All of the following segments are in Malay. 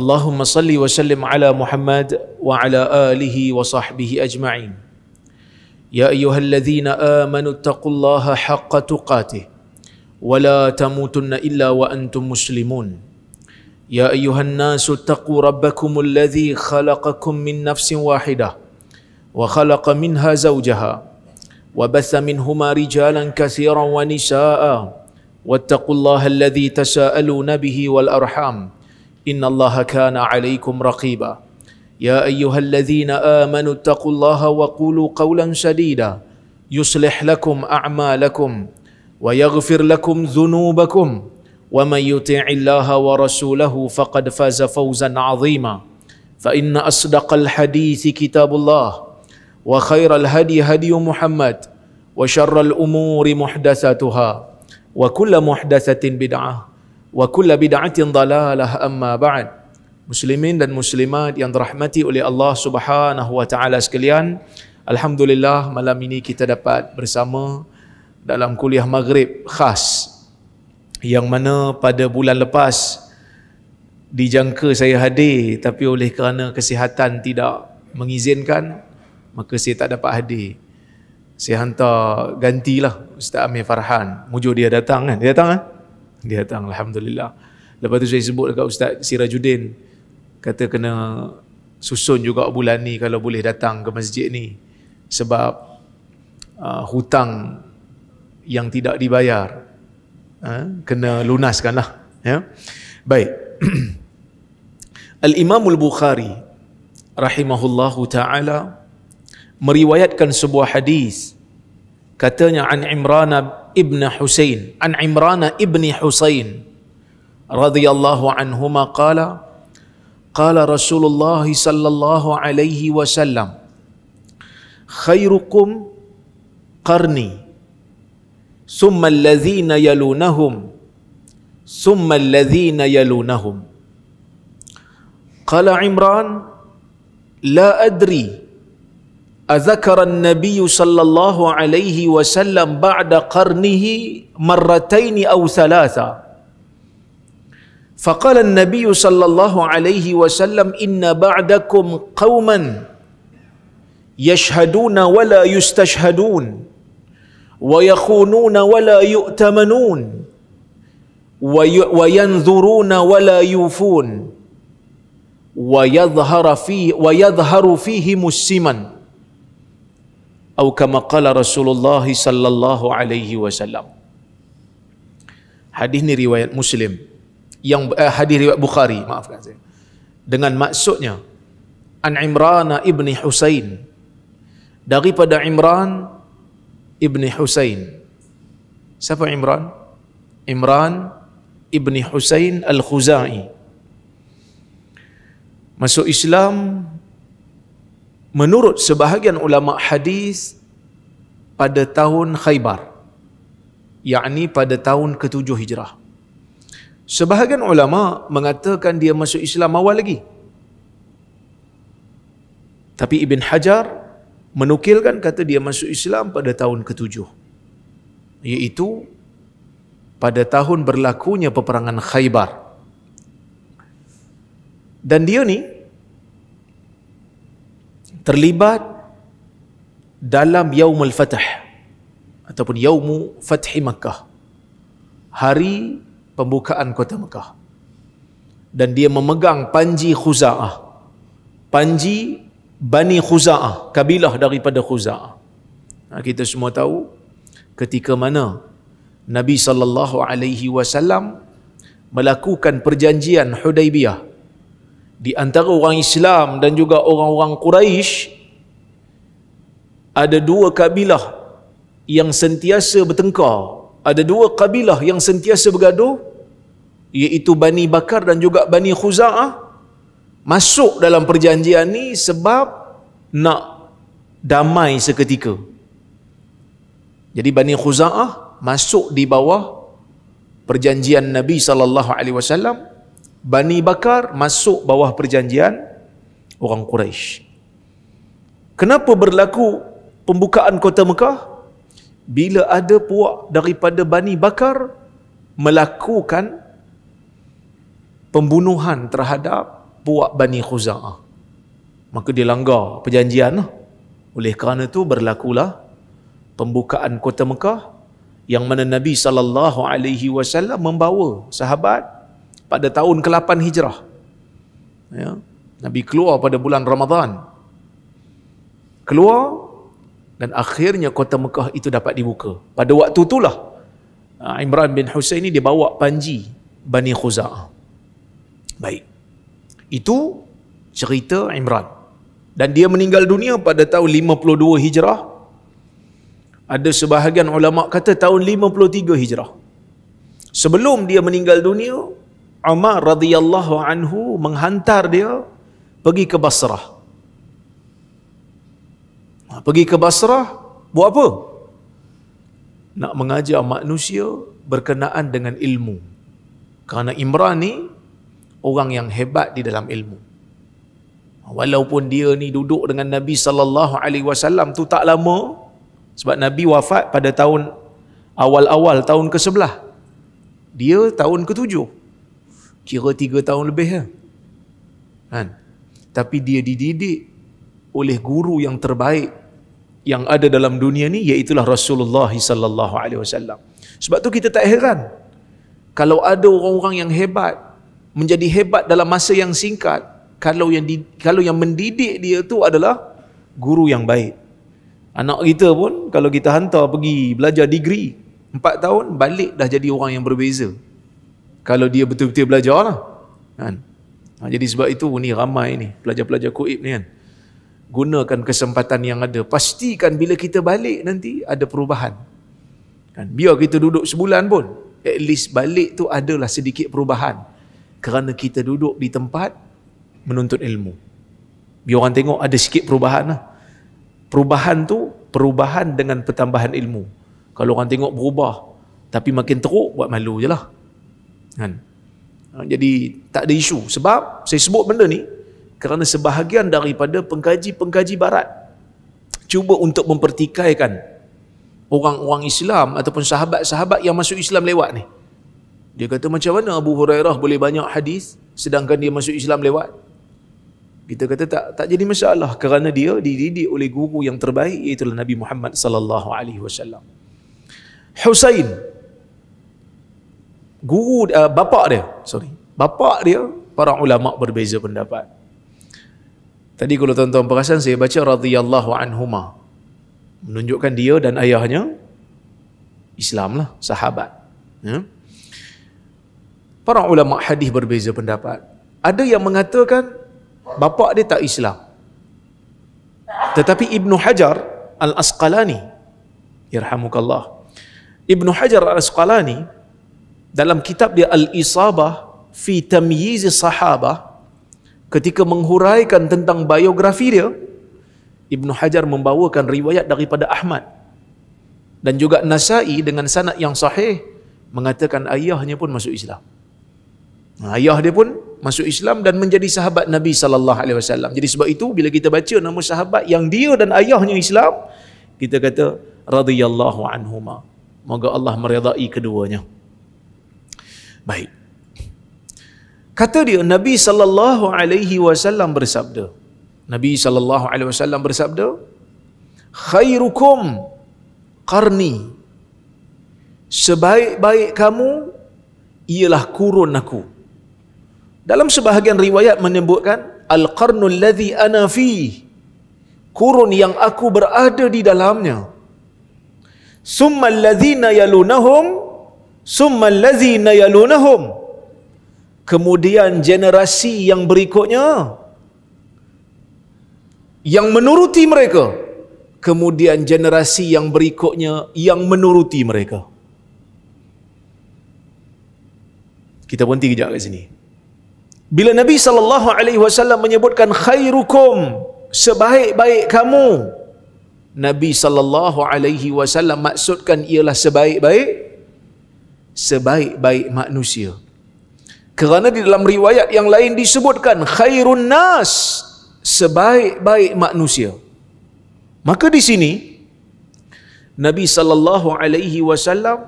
اللهم صل وسلم على محمد وعلى اله وصحبه اجمعين يا ايها الذين امنوا اتقوا الله حق تقاته ولا تموتن الا وانتم مسلمون يا ايها الناس اتقوا ربكم الذي خلقكم من نفس واحده وخلق منها زوجها وبث منهما رجالا كثيرا ونساء واتقوا الله الذي تساءلون به والارحام ان الله كان عليكم رقيبا يا ايها الذين امنوا اتقوا الله وقولوا قولا سديدا يصلح لكم اعمالكم ويغفر لكم ذنوبكم ومن يطع الله ورسوله فقد فاز فوزا عظيما فان اصدق الحديث كتاب الله وخير الهدي هدي محمد وشر الامور محدثاتها وكل محدثه بدعه wa kullu bid'atin dalalah amma ba'd muslimin dan muslimat yang dirahmati oleh Allah Subhanahu wa taala sekalian alhamdulillah malam ini kita dapat bersama dalam kuliah maghrib khas yang mana pada bulan lepas dijangka saya hadir tapi oleh kerana kesihatan tidak mengizinkan maka saya tak dapat hadir saya hantar gantilah Ustaz Amir Farhan mujur dia datang kan dia datang kan dia datang alhamdulillah lepas tu saya sebut dekat ustaz Sirajuddin kata kena susun juga bulan ni kalau boleh datang ke masjid ni sebab uh, hutang yang tidak dibayar uh, kena lunaskan lah ya baik al-imam al-bukhari rahimahullahu taala meriwayatkan sebuah hadis katanya an imran ابن حسين عن عمران ابن حسين رضي الله عنهما قال قال رسول الله صلى الله عليه وسلم خيركم قرني ثم الذين يلونهم ثم الذين يلونهم قال عمران لا أدري أذكر النبي صلى الله عليه وسلم بعد قرنه مرتين أو ثلاثة فقال النبي صلى الله عليه وسلم إن بعدكم قوما يشهدون ولا يستشهدون ويخونون ولا يؤتمنون وينذرون ولا يوفون ويظهر فيه ويظهر فيهم السمن atau kama qala Rasulullah sallallahu alaihi wasallam. Hadis ni riwayat Muslim yang eh, hadis riwayat Bukhari, maafkan saya. Dengan maksudnya An Imran ibni Husain daripada Imran ibni Husain. Siapa Imran? Imran ibni Husain Al-Khuzai. Masuk Islam menurut sebahagian ulama hadis pada tahun Khaybar yakni pada tahun ke-7 Hijrah sebahagian ulama mengatakan dia masuk Islam awal lagi tapi Ibn Hajar menukilkan kata dia masuk Islam pada tahun ke-7 iaitu pada tahun berlakunya peperangan Khaybar dan dia ni terlibat dalam Al Fatah ataupun Yaumu Fathi Makkah hari pembukaan kota Makkah dan dia memegang panji Khuza'ah panji Bani Khuza'ah kabilah daripada Khuza'ah ha, kita semua tahu ketika mana Nabi sallallahu alaihi wasallam melakukan perjanjian Hudaibiyah di antara orang Islam dan juga orang-orang Quraisy ada dua kabilah yang sentiasa bertengkar ada dua kabilah yang sentiasa bergaduh iaitu Bani Bakar dan juga Bani Khuza'ah masuk dalam perjanjian ini sebab nak damai seketika jadi Bani Khuza'ah masuk di bawah perjanjian Nabi sallallahu alaihi wasallam Bani Bakar masuk bawah perjanjian orang Quraisy. Kenapa berlaku pembukaan kota Mekah? Bila ada puak daripada Bani Bakar melakukan pembunuhan terhadap puak Bani Khuza'ah. Maka dia langgar perjanjian. Lah. Oleh kerana itu berlakulah pembukaan kota Mekah yang mana Nabi sallallahu alaihi wasallam membawa sahabat pada tahun ke-8 Hijrah. Ya. Nabi keluar pada bulan Ramadan. Keluar dan akhirnya kota Mekah itu dapat dibuka. Pada waktu itulah ah, Imran bin Hussein ini dibawa panji Bani Khuza'ah. Baik. Itu cerita Imran. Dan dia meninggal dunia pada tahun 52 Hijrah. Ada sebahagian ulama kata tahun 53 Hijrah. Sebelum dia meninggal dunia, Umar radhiyallahu anhu menghantar dia pergi ke Basrah. Ha, pergi ke Basrah buat apa? Nak mengajar manusia berkenaan dengan ilmu. Kerana Imran ni orang yang hebat di dalam ilmu. Ha, walaupun dia ni duduk dengan Nabi sallallahu alaihi wasallam tu tak lama sebab Nabi wafat pada tahun awal-awal tahun ke-11. Dia tahun ke-7 kira tiga tahun lebih lah. Kan? Tapi dia dididik oleh guru yang terbaik yang ada dalam dunia ni iaitu Rasulullah sallallahu alaihi wasallam. Sebab tu kita tak heran. Kalau ada orang-orang yang hebat menjadi hebat dalam masa yang singkat, kalau yang di, kalau yang mendidik dia tu adalah guru yang baik. Anak kita pun kalau kita hantar pergi belajar degree 4 tahun balik dah jadi orang yang berbeza kalau dia betul-betul belajar lah. Kan? Ha, jadi sebab itu ni ramai ni, pelajar-pelajar koib ni kan. Gunakan kesempatan yang ada. Pastikan bila kita balik nanti ada perubahan. Kan? Biar kita duduk sebulan pun, at least balik tu adalah sedikit perubahan. Kerana kita duduk di tempat menuntut ilmu. Biar orang tengok ada sikit perubahan lah. Perubahan tu, perubahan dengan pertambahan ilmu. Kalau orang tengok berubah, tapi makin teruk, buat malu je lah kan ha, jadi tak ada isu sebab saya sebut benda ni kerana sebahagian daripada pengkaji-pengkaji barat cuba untuk mempertikaikan orang-orang Islam ataupun sahabat-sahabat yang masuk Islam lewat ni dia kata macam mana Abu Hurairah boleh banyak hadis sedangkan dia masuk Islam lewat kita kata tak tak jadi masalah kerana dia dididik oleh guru yang terbaik iaitu Nabi Muhammad sallallahu alaihi wasallam Husain guru uh, eh, bapa dia sorry bapa dia para ulama berbeza pendapat tadi kalau tuan-tuan perasan saya baca radhiyallahu anhuma menunjukkan dia dan ayahnya Islam lah sahabat ya para ulama hadis berbeza pendapat ada yang mengatakan bapa dia tak Islam tetapi Ibnu Hajar Al-Asqalani irhamukallah Ibnu Hajar Al-Asqalani dalam kitab dia Al-Isabah fi Tamyiz Sahabah ketika menghuraikan tentang biografi dia Ibnu Hajar membawakan riwayat daripada Ahmad dan juga Nasai dengan sanad yang sahih mengatakan ayahnya pun masuk Islam. Ayah dia pun masuk Islam dan menjadi sahabat Nabi sallallahu alaihi wasallam. Jadi sebab itu bila kita baca nama sahabat yang dia dan ayahnya Islam, kita kata radhiyallahu anhuma. Moga Allah meridai keduanya. Baik. Kata dia Nabi sallallahu alaihi wasallam bersabda. Nabi sallallahu alaihi wasallam bersabda, khairukum qarni. Sebaik-baik kamu ialah kurun aku. Dalam sebahagian riwayat menyebutkan al-qarnul ladzi ana fi. Kurun yang aku berada di dalamnya. Summa alladhina yalunahum summa allazina yalunahum kemudian generasi yang berikutnya yang menuruti mereka kemudian generasi yang berikutnya yang menuruti mereka kita berhenti kejap kat sini bila nabi sallallahu alaihi wasallam menyebutkan khairukum sebaik-baik kamu nabi sallallahu alaihi wasallam maksudkan ialah sebaik-baik sebaik-baik manusia. Kerana di dalam riwayat yang lain disebutkan khairun nas sebaik-baik manusia. Maka di sini Nabi sallallahu alaihi wasallam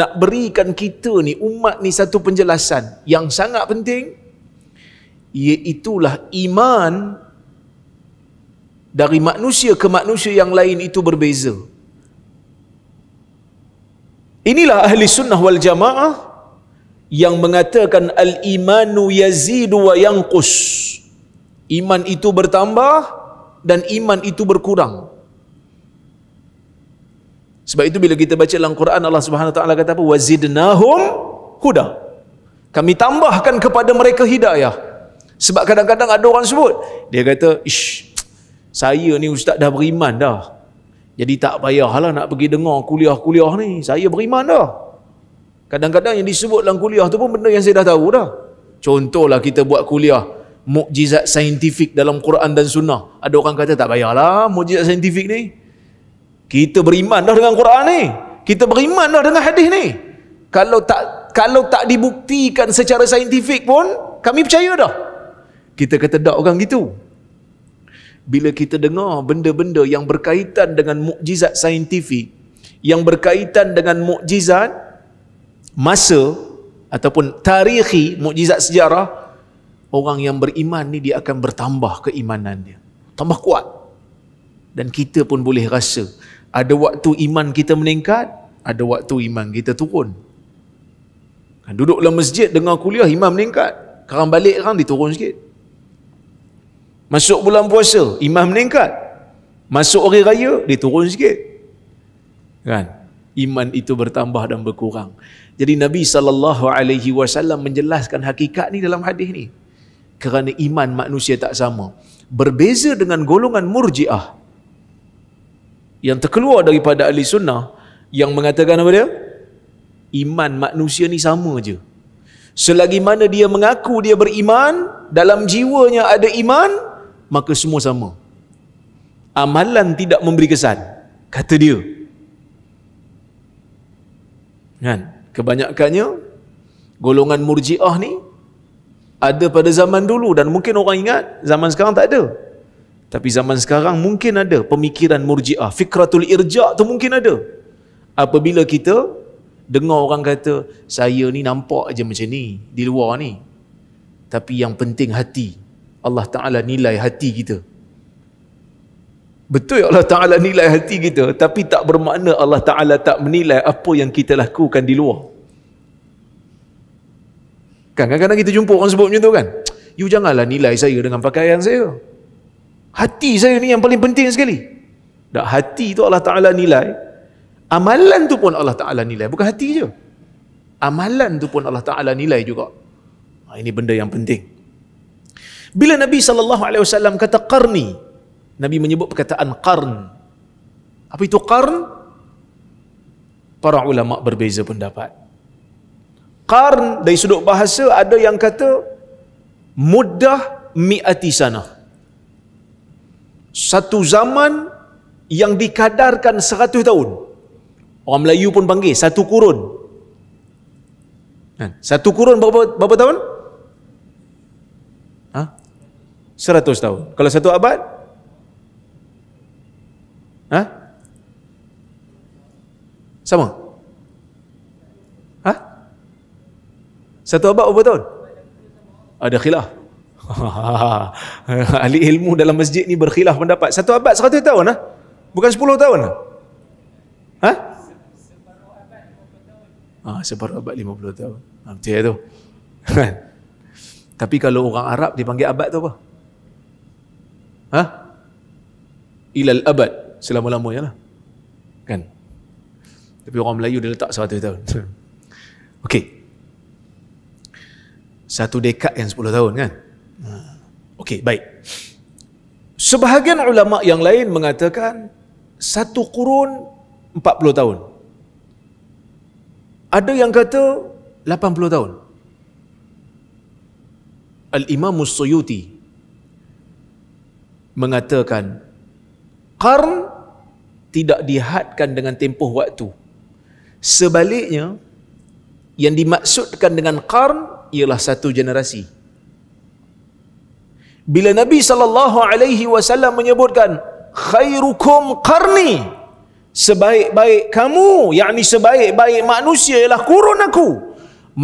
nak berikan kita ni umat ni satu penjelasan yang sangat penting iaitulah iman dari manusia ke manusia yang lain itu berbeza. Inilah ahli sunnah wal jamaah yang mengatakan al-imanu yazidu wa yanqus. Iman itu bertambah dan iman itu berkurang. Sebab itu bila kita baca dalam Quran Allah Subhanahu taala kata apa? Wazidnahum huda. Kami tambahkan kepada mereka hidayah. Sebab kadang-kadang ada orang sebut, dia kata, "Ish, saya ni ustaz dah beriman dah." Jadi tak payahlah nak pergi dengar kuliah-kuliah ni. Saya beriman dah. Kadang-kadang yang disebut dalam kuliah tu pun benda yang saya dah tahu dah. Contohlah kita buat kuliah mukjizat saintifik dalam Quran dan Sunnah. Ada orang kata tak payahlah mukjizat saintifik ni. Kita beriman dah dengan Quran ni. Kita beriman dah dengan hadis ni. Kalau tak kalau tak dibuktikan secara saintifik pun kami percaya dah. Kita kata dak orang gitu bila kita dengar benda-benda yang berkaitan dengan mukjizat saintifik yang berkaitan dengan mukjizat masa ataupun tarikhi mukjizat sejarah orang yang beriman ni dia akan bertambah keimanan dia tambah kuat dan kita pun boleh rasa ada waktu iman kita meningkat ada waktu iman kita turun kan duduk dalam masjid dengan kuliah iman meningkat sekarang balik orang diturun sikit Masuk bulan puasa, iman meningkat. Masuk hari raya, dia turun sikit. Kan? Iman itu bertambah dan berkurang. Jadi Nabi SAW menjelaskan hakikat ni dalam hadis ni. Kerana iman manusia tak sama. Berbeza dengan golongan murjiah yang terkeluar daripada ahli sunnah yang mengatakan apa dia? Iman manusia ni sama je. Selagi mana dia mengaku dia beriman, dalam jiwanya ada iman, maka semua sama. Amalan tidak memberi kesan, kata dia. Kan? Kebanyakannya, golongan murjiah ni, ada pada zaman dulu dan mungkin orang ingat zaman sekarang tak ada. Tapi zaman sekarang mungkin ada pemikiran murjiah. Fikratul irja' tu mungkin ada. Apabila kita dengar orang kata, saya ni nampak aja macam ni, di luar ni. Tapi yang penting hati. Allah Ta'ala nilai hati kita. Betul Allah Ta'ala nilai hati kita, tapi tak bermakna Allah Ta'ala tak menilai apa yang kita lakukan di luar. Kan kadang-kadang kita jumpa orang sebut macam tu kan? You janganlah nilai saya dengan pakaian saya. Hati saya ni yang paling penting sekali. Tak hati tu Allah Ta'ala nilai. Amalan tu pun Allah Ta'ala nilai. Bukan hati je. Amalan tu pun Allah Ta'ala nilai juga. Ha, ini benda yang penting. Bila Nabi sallallahu alaihi wasallam kata qarni, Nabi menyebut perkataan qarn. Apa itu qarn? Para ulama berbeza pendapat. Qarn dari sudut bahasa ada yang kata mudah mi'ati sana. Satu zaman yang dikadarkan seratus tahun. Orang Melayu pun panggil satu kurun. Kan? Satu kurun berapa, berapa tahun? Ha? seratus tahun. Kalau satu abad? Ha? Sama? Ha? Satu abad berapa tahun? Ada khilaf. Ahli ilmu dalam masjid ni berkhilaf pendapat. Satu abad 100 tahun ah. Ha? Bukan sepuluh tahun ah. Ha? Separuh ha? abad 50 tahun. Ah, separuh abad 50 tahun. Ha, betul ya tu. Tapi kalau orang Arab dipanggil abad tu apa? Ha? Ilal abad selama-lamanya lah. Kan? Tapi orang Melayu dia letak 100 tahun. Okey. Satu dekad yang 10 tahun kan? Ha. Okey, baik. Sebahagian ulama yang lain mengatakan satu kurun 40 tahun. Ada yang kata 80 tahun. Al-Imam Suyuti mengatakan qarn tidak dihadkan dengan tempoh waktu. Sebaliknya yang dimaksudkan dengan qarn ialah satu generasi. Bila Nabi sallallahu alaihi wasallam menyebutkan khairukum qarni sebaik-baik kamu yakni sebaik-baik manusia ialah kurun aku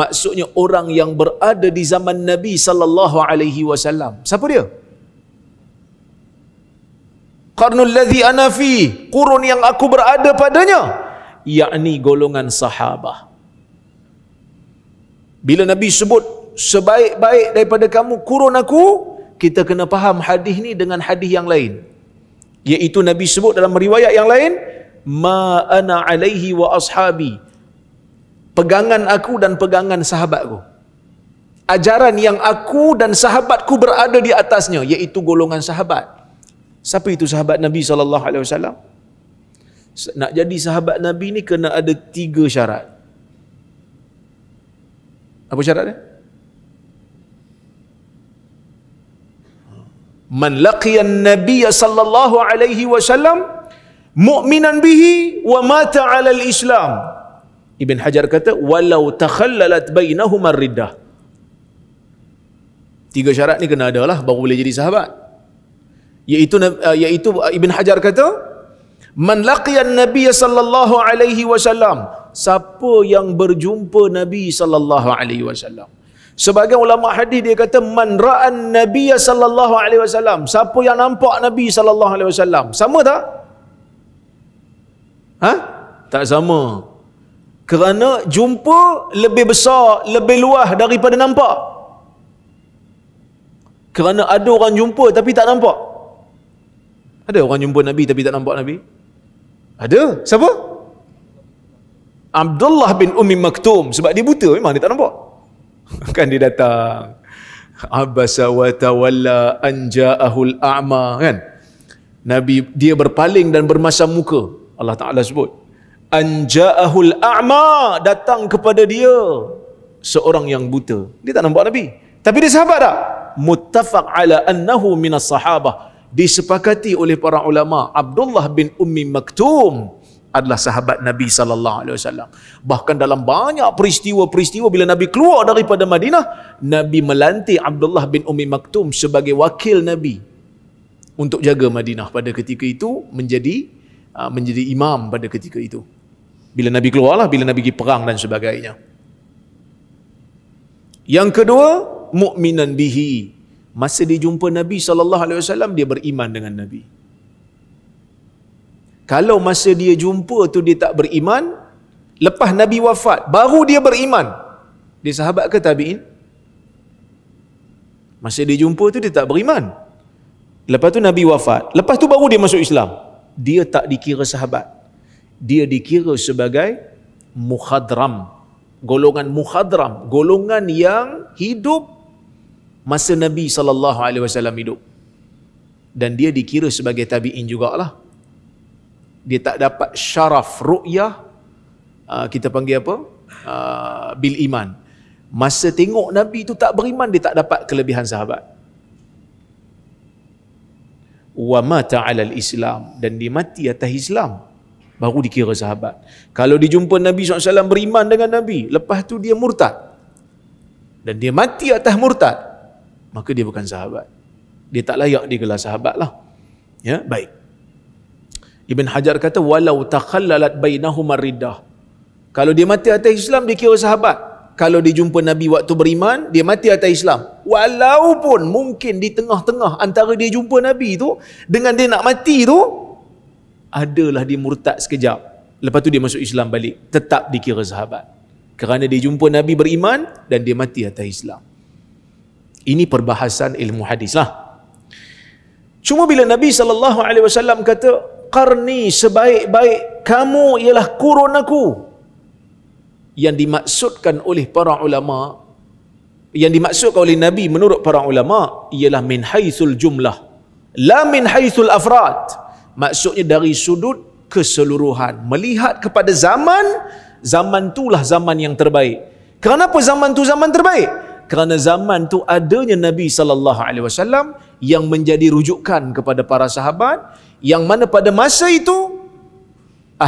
maksudnya orang yang berada di zaman Nabi sallallahu alaihi wasallam. Siapa dia? Qarnul ladzi ana fi, qurun yang aku berada padanya, yakni golongan sahabah. Bila Nabi sebut sebaik-baik daripada kamu kurun aku, kita kena faham hadis ni dengan hadis yang lain. Yaitu Nabi sebut dalam riwayat yang lain, ma ana alaihi wa ashabi pegangan aku dan pegangan sahabatku. Ajaran yang aku dan sahabatku berada di atasnya iaitu golongan sahabat. Siapa itu sahabat Nabi saw? Nak jadi sahabat Nabi ni kena ada tiga syarat. Apa syarat dia? Man laqiya an sallallahu alaihi wasallam mu'minan bihi wa mata 'ala al-islam. Ibn Hajar kata walau takhallalat bainahuma riddah. Tiga syarat ni kena adalah baru boleh jadi sahabat. Yaitu yaitu uh, uh, Ibn Hajar kata man laqiya an sallallahu alaihi wasallam siapa yang berjumpa Nabi sallallahu alaihi wasallam. Sebagai ulama hadis dia kata man ra'an nabiyya sallallahu alaihi wasallam siapa yang nampak Nabi sallallahu alaihi wasallam sama tak? Ha? Tak sama kerana jumpa lebih besar lebih luas daripada nampak kerana ada orang jumpa tapi tak nampak ada orang jumpa Nabi tapi tak nampak Nabi ada siapa Abdullah bin Umi Maktum sebab dia buta memang dia tak nampak kan dia datang Abasa wa tawalla an a'ma kan Nabi dia berpaling dan bermasam muka Allah Taala sebut anja'ahul a'ma datang kepada dia seorang yang buta dia tak nampak nabi tapi dia sahabat tak muttafaq ala annahu minas sahabah disepakati oleh para ulama Abdullah bin Ummi Maktum adalah sahabat Nabi sallallahu alaihi wasallam. Bahkan dalam banyak peristiwa-peristiwa bila Nabi keluar daripada Madinah, Nabi melantik Abdullah bin Ummi Maktum sebagai wakil Nabi untuk jaga Madinah pada ketika itu menjadi ah, menjadi imam pada ketika itu bila Nabi keluar lah, bila Nabi pergi perang dan sebagainya. Yang kedua, mukminan bihi. Masa dia jumpa Nabi SAW, dia beriman dengan Nabi. Kalau masa dia jumpa tu dia tak beriman, lepas Nabi wafat, baru dia beriman. Dia sahabat ke tabi'in? Masa dia jumpa tu dia tak beriman. Lepas tu Nabi wafat, lepas tu baru dia masuk Islam. Dia tak dikira sahabat dia dikira sebagai mukhadram golongan mukhadram golongan yang hidup masa Nabi sallallahu alaihi wasallam hidup dan dia dikira sebagai tabi'in jugalah dia tak dapat syaraf ru'yah ah, kita panggil apa ah, bil iman masa tengok Nabi itu tak beriman dia tak dapat kelebihan sahabat wa mata al islam dan dia mati atas islam baru dikira sahabat. Kalau dijumpa Nabi SAW beriman dengan Nabi, lepas tu dia murtad. Dan dia mati atas murtad, maka dia bukan sahabat. Dia tak layak digelar sahabat lah. Ya, baik. Ibn Hajar kata, walau takhallalat bainahum ridah. Kalau dia mati atas Islam, dia kira sahabat. Kalau dia jumpa Nabi waktu beriman, dia mati atas Islam. Walaupun mungkin di tengah-tengah antara dia jumpa Nabi tu, dengan dia nak mati tu, adalah dia murtad sekejap. Lepas tu dia masuk Islam balik. Tetap dikira sahabat. Kerana dia jumpa Nabi beriman dan dia mati atas Islam. Ini perbahasan ilmu hadis lah. Cuma bila Nabi sallallahu alaihi wasallam kata karni sebaik-baik kamu ialah kurun aku. Yang dimaksudkan oleh para ulama yang dimaksudkan oleh Nabi menurut para ulama ialah min haitsul jumlah la min haitsul afrad maksudnya dari sudut keseluruhan melihat kepada zaman zaman itulah zaman yang terbaik kenapa zaman tu zaman terbaik kerana zaman tu adanya Nabi sallallahu alaihi wasallam yang menjadi rujukan kepada para sahabat yang mana pada masa itu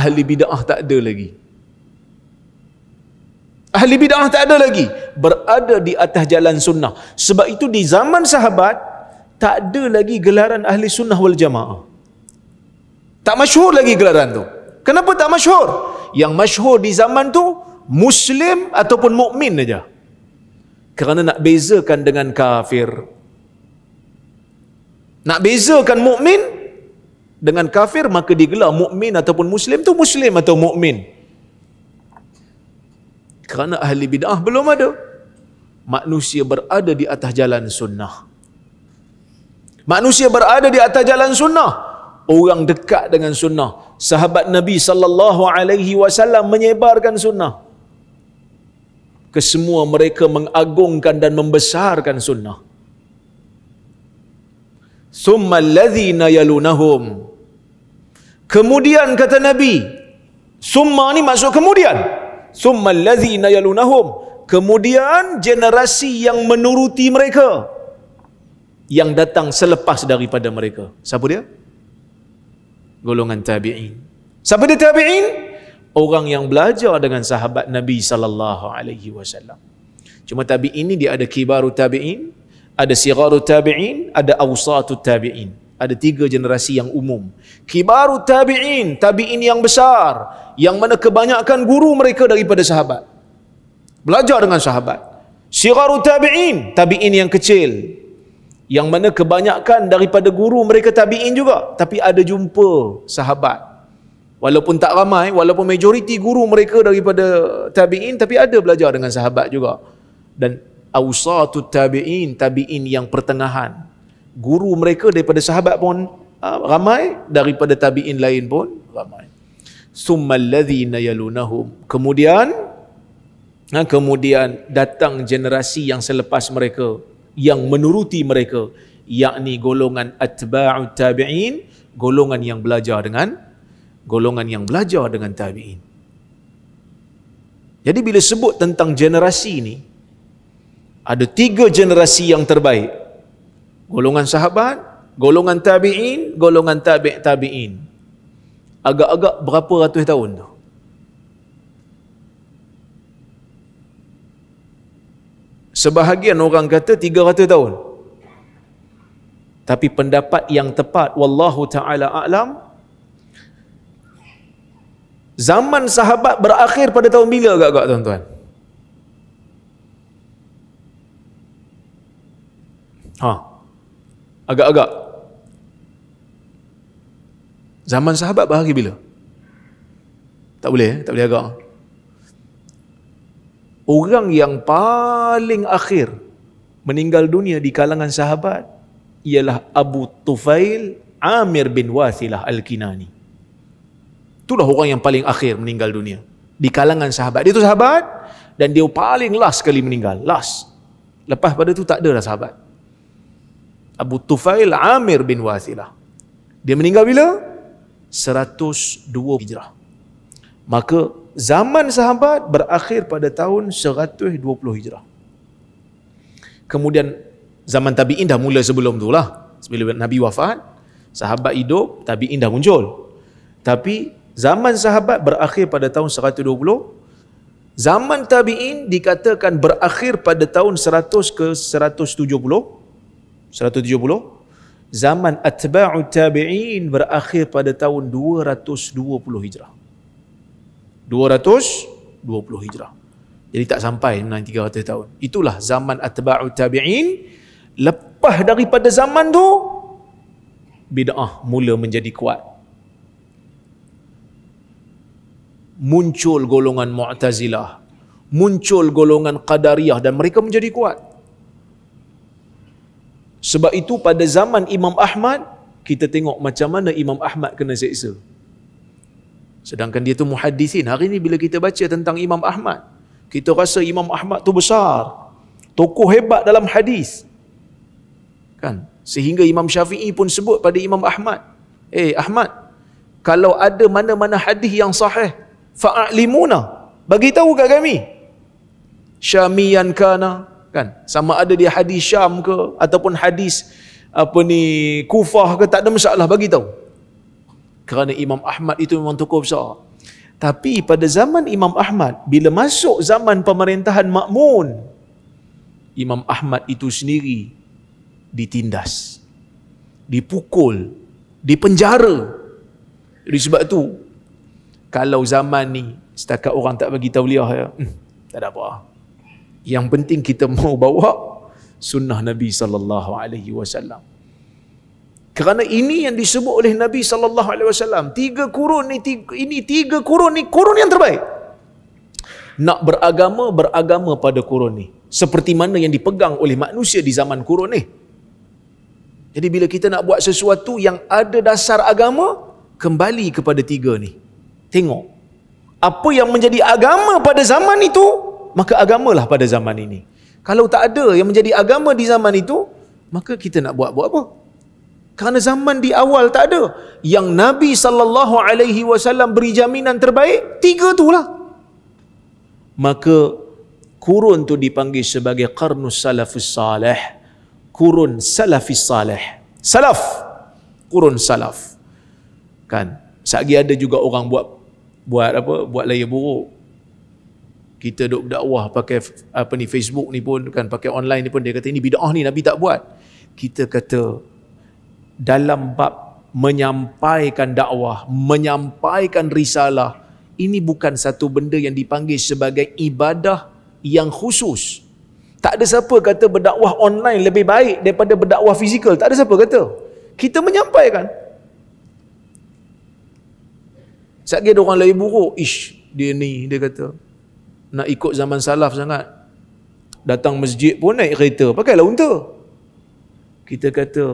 ahli bidah tak ada lagi ahli bidah tak ada lagi berada di atas jalan sunnah sebab itu di zaman sahabat tak ada lagi gelaran ahli sunnah wal jamaah tak masyhur lagi gelaran tu. Kenapa tak masyhur? Yang masyhur di zaman tu Muslim ataupun mukmin saja. Kerana nak bezakan dengan kafir. Nak bezakan mukmin dengan kafir maka digelar mukmin ataupun muslim tu muslim atau mukmin. Kerana ahli bidah belum ada. Manusia berada di atas jalan sunnah. Manusia berada di atas jalan sunnah orang dekat dengan sunnah. Sahabat Nabi sallallahu alaihi wasallam menyebarkan sunnah. Kesemua mereka mengagungkan dan membesarkan sunnah. Summa alladhina yalunahum. Kemudian kata Nabi, summa ni maksud kemudian. Summa alladhina yalunahum. Kemudian generasi yang menuruti mereka yang datang selepas daripada mereka. Siapa dia? golongan tabi'in. Siapa dia tabi'in? Orang yang belajar dengan sahabat Nabi sallallahu alaihi wasallam. Cuma tabi'in ini dia ada kibaru tabi'in, ada sigaru tabi'in, ada awsatu tabi'in. Ada tiga generasi yang umum. Kibaru tabi'in, tabi'in yang besar, yang mana kebanyakan guru mereka daripada sahabat. Belajar dengan sahabat. Sigaru tabi'in, tabi'in yang kecil, yang mana kebanyakan daripada guru mereka tabi'in juga tapi ada jumpa sahabat walaupun tak ramai walaupun majoriti guru mereka daripada tabi'in tapi ada belajar dengan sahabat juga dan awsatu tabi'in tabi'in yang pertengahan guru mereka daripada sahabat pun ah, ramai daripada tabi'in lain pun ramai summal ladzina yalunahum kemudian ah, kemudian datang generasi yang selepas mereka yang menuruti mereka yakni golongan atba'u tabi'in golongan yang belajar dengan golongan yang belajar dengan tabi'in jadi bila sebut tentang generasi ini ada tiga generasi yang terbaik golongan sahabat golongan tabi'in golongan tabi' tabi'in agak-agak berapa ratus tahun tu Sebahagian orang kata 300 tahun. Tapi pendapat yang tepat wallahu taala alam zaman sahabat berakhir pada tahun bila agak-agak tuan-tuan? Ha. Agak-agak. Zaman sahabat berakhir bila? Tak boleh, eh? tak boleh agak orang yang paling akhir meninggal dunia di kalangan sahabat ialah Abu Tufail Amir bin Wasilah Al-Kinani. Itulah orang yang paling akhir meninggal dunia di kalangan sahabat. Dia itu sahabat dan dia paling last sekali meninggal, last. Lepas pada tu tak ada dah sahabat. Abu Tufail Amir bin Wasilah. Dia meninggal bila? 102 Hijrah. Maka Zaman sahabat berakhir pada tahun 120 Hijrah. Kemudian zaman tabi'in dah mula sebelum tu lah. Sebelum Nabi wafat, sahabat hidup, tabi'in dah muncul. Tapi zaman sahabat berakhir pada tahun 120. Zaman tabi'in dikatakan berakhir pada tahun 100 ke 170. 170. Zaman atba'u tabi'in berakhir pada tahun 220 Hijrah. 220 Hijrah. Jadi tak sampai 9300 tahun. Itulah zaman atba'ut tabi'in. Lepas daripada zaman tu bid'ah mula menjadi kuat. Muncul golongan Mu'tazilah. Muncul golongan Qadariyah dan mereka menjadi kuat. Sebab itu pada zaman Imam Ahmad kita tengok macam mana Imam Ahmad kena seksa. Sedangkan dia tu muhadisin Hari ini bila kita baca tentang Imam Ahmad, kita rasa Imam Ahmad tu besar. Tokoh hebat dalam hadis. Kan? Sehingga Imam Syafi'i pun sebut pada Imam Ahmad, "Eh hey, Ahmad, kalau ada mana-mana hadis yang sahih, fa'alimuna, bagi tahu kat kami." Syamiyan kana, kan? Sama ada dia hadis Syam ke ataupun hadis apa ni Kufah ke tak ada masalah bagi tahu kerana Imam Ahmad itu memang tokoh besar. Tapi pada zaman Imam Ahmad, bila masuk zaman pemerintahan makmun, Imam Ahmad itu sendiri ditindas, dipukul, dipenjara. Jadi sebab tu kalau zaman ni setakat orang tak bagi tauliah ya, hmm, tak ada apa. Yang penting kita mau bawa sunnah Nabi saw. Kerana ini yang disebut oleh Nabi sallallahu alaihi wasallam, tiga kurun ni tiga, ini tiga kurun ni kurun yang terbaik. Nak beragama beragama pada kurun ni. Seperti mana yang dipegang oleh manusia di zaman kurun ni. Jadi bila kita nak buat sesuatu yang ada dasar agama, kembali kepada tiga ni. Tengok. Apa yang menjadi agama pada zaman itu, maka agamalah pada zaman ini. Kalau tak ada yang menjadi agama di zaman itu, maka kita nak buat buat apa? Kerana zaman di awal tak ada. Yang Nabi sallallahu alaihi wasallam beri jaminan terbaik, tiga tu lah. Maka kurun tu dipanggil sebagai qarnus salafus salih. Kurun salafis salih. Salaf. Kurun salaf. Kan? Sagi ada juga orang buat buat apa? Buat layar buruk. Kita dok dakwah pakai apa ni Facebook ni pun kan pakai online ni pun dia kata ini bidah ni Nabi tak buat. Kita kata dalam bab menyampaikan dakwah, menyampaikan risalah, ini bukan satu benda yang dipanggil sebagai ibadah yang khusus. Tak ada siapa kata berdakwah online lebih baik daripada berdakwah fizikal. Tak ada siapa kata. Kita menyampaikan. Saat dia ada orang lain buruk, ish, dia ni, dia kata. Nak ikut zaman salaf sangat. Datang masjid pun naik kereta, pakailah unta. Kita kata,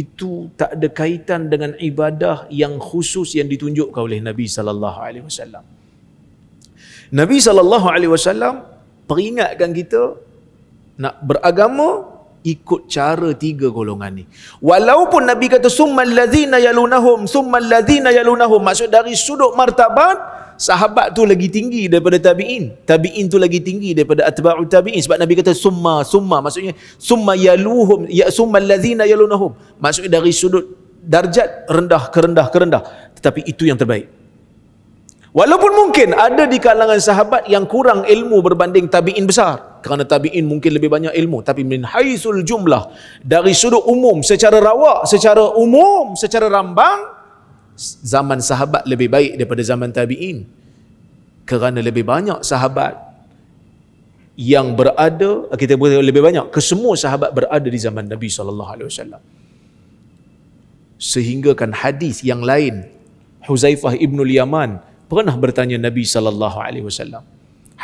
itu tak ada kaitan dengan ibadah yang khusus yang ditunjukkan oleh Nabi sallallahu alaihi wasallam. Nabi sallallahu alaihi wasallam peringatkan kita nak beragama ikut cara tiga golongan ni. Walaupun Nabi kata summal ladzina yalunahum summal ladzina yalunahum maksud dari sudut martabat sahabat tu lagi tinggi daripada tabi'in. Tabi'in tu lagi tinggi daripada atba'u tabi'in sebab Nabi kata summa summa maksudnya summa yaluhum ya summal ladzina yalunahum maksud dari sudut darjat rendah ke rendah ke rendah. tetapi itu yang terbaik. Walaupun mungkin ada di kalangan sahabat yang kurang ilmu berbanding tabi'in besar kerana tabi'in mungkin lebih banyak ilmu tapi min haisul jumlah dari sudut umum secara rawak secara umum secara rambang zaman sahabat lebih baik daripada zaman tabi'in kerana lebih banyak sahabat yang berada kita boleh lebih banyak kesemua sahabat berada di zaman Nabi sallallahu alaihi wasallam sehingga kan hadis yang lain Huzaifah ibnul Yaman pernah bertanya Nabi sallallahu alaihi wasallam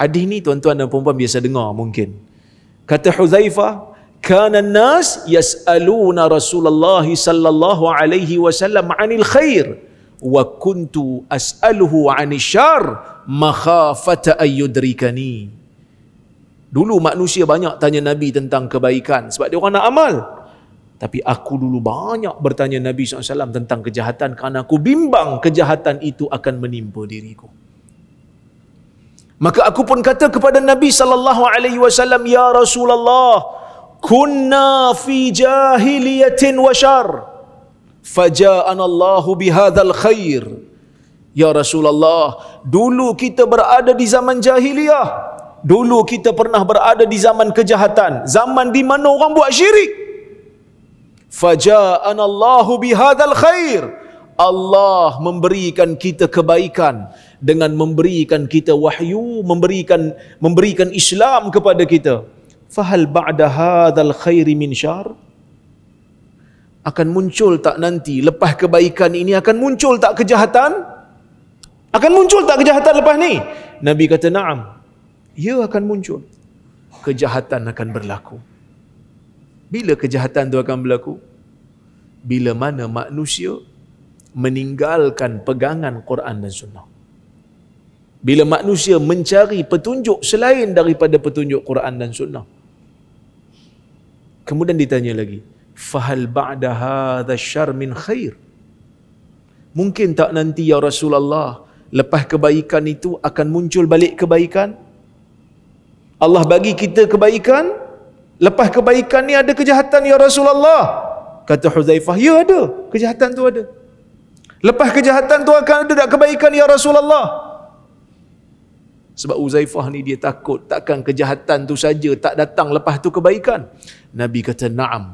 Hadis ni tuan-tuan dan puan-puan biasa dengar mungkin. Kata Huzaifah, "Kana nas yas'aluna Rasulullah sallallahu alaihi wasallam 'anil khair wa kuntu as'aluhu 'anil syarr makhafata ayudrikani." Dulu manusia banyak tanya Nabi tentang kebaikan sebab dia orang nak amal. Tapi aku dulu banyak bertanya Nabi SAW tentang kejahatan kerana aku bimbang kejahatan itu akan menimpa diriku. Maka aku pun kata kepada Nabi sallallahu alaihi wasallam ya Rasulullah kunna fi jahiliyatin wa syar faja'an Allah bihadzal khair ya Rasulullah dulu kita berada di zaman jahiliyah dulu kita pernah berada di zaman kejahatan zaman di mana orang buat syirik faja'an Allah bihadzal khair Allah memberikan kita kebaikan dengan memberikan kita wahyu, memberikan memberikan Islam kepada kita. Fahal ba'da hadzal khairi min syar? Akan muncul tak nanti lepas kebaikan ini akan muncul tak kejahatan? Akan muncul tak kejahatan lepas ni? Nabi kata na'am. Ya akan muncul. Kejahatan akan berlaku. Bila kejahatan itu akan berlaku? Bila mana manusia meninggalkan pegangan Quran dan Sunnah bila manusia mencari petunjuk selain daripada petunjuk Quran dan Sunnah. Kemudian ditanya lagi, fahal ba'da hadha syar min khair? Mungkin tak nanti ya Rasulullah, lepas kebaikan itu akan muncul balik kebaikan? Allah bagi kita kebaikan, lepas kebaikan ni ada kejahatan ya Rasulullah. Kata Huzaifah, ya ada, kejahatan tu ada. Lepas kejahatan tu akan ada tak kebaikan ya Rasulullah? Sebab Uzaifah ni dia takut takkan kejahatan tu saja tak datang lepas tu kebaikan. Nabi kata na'am.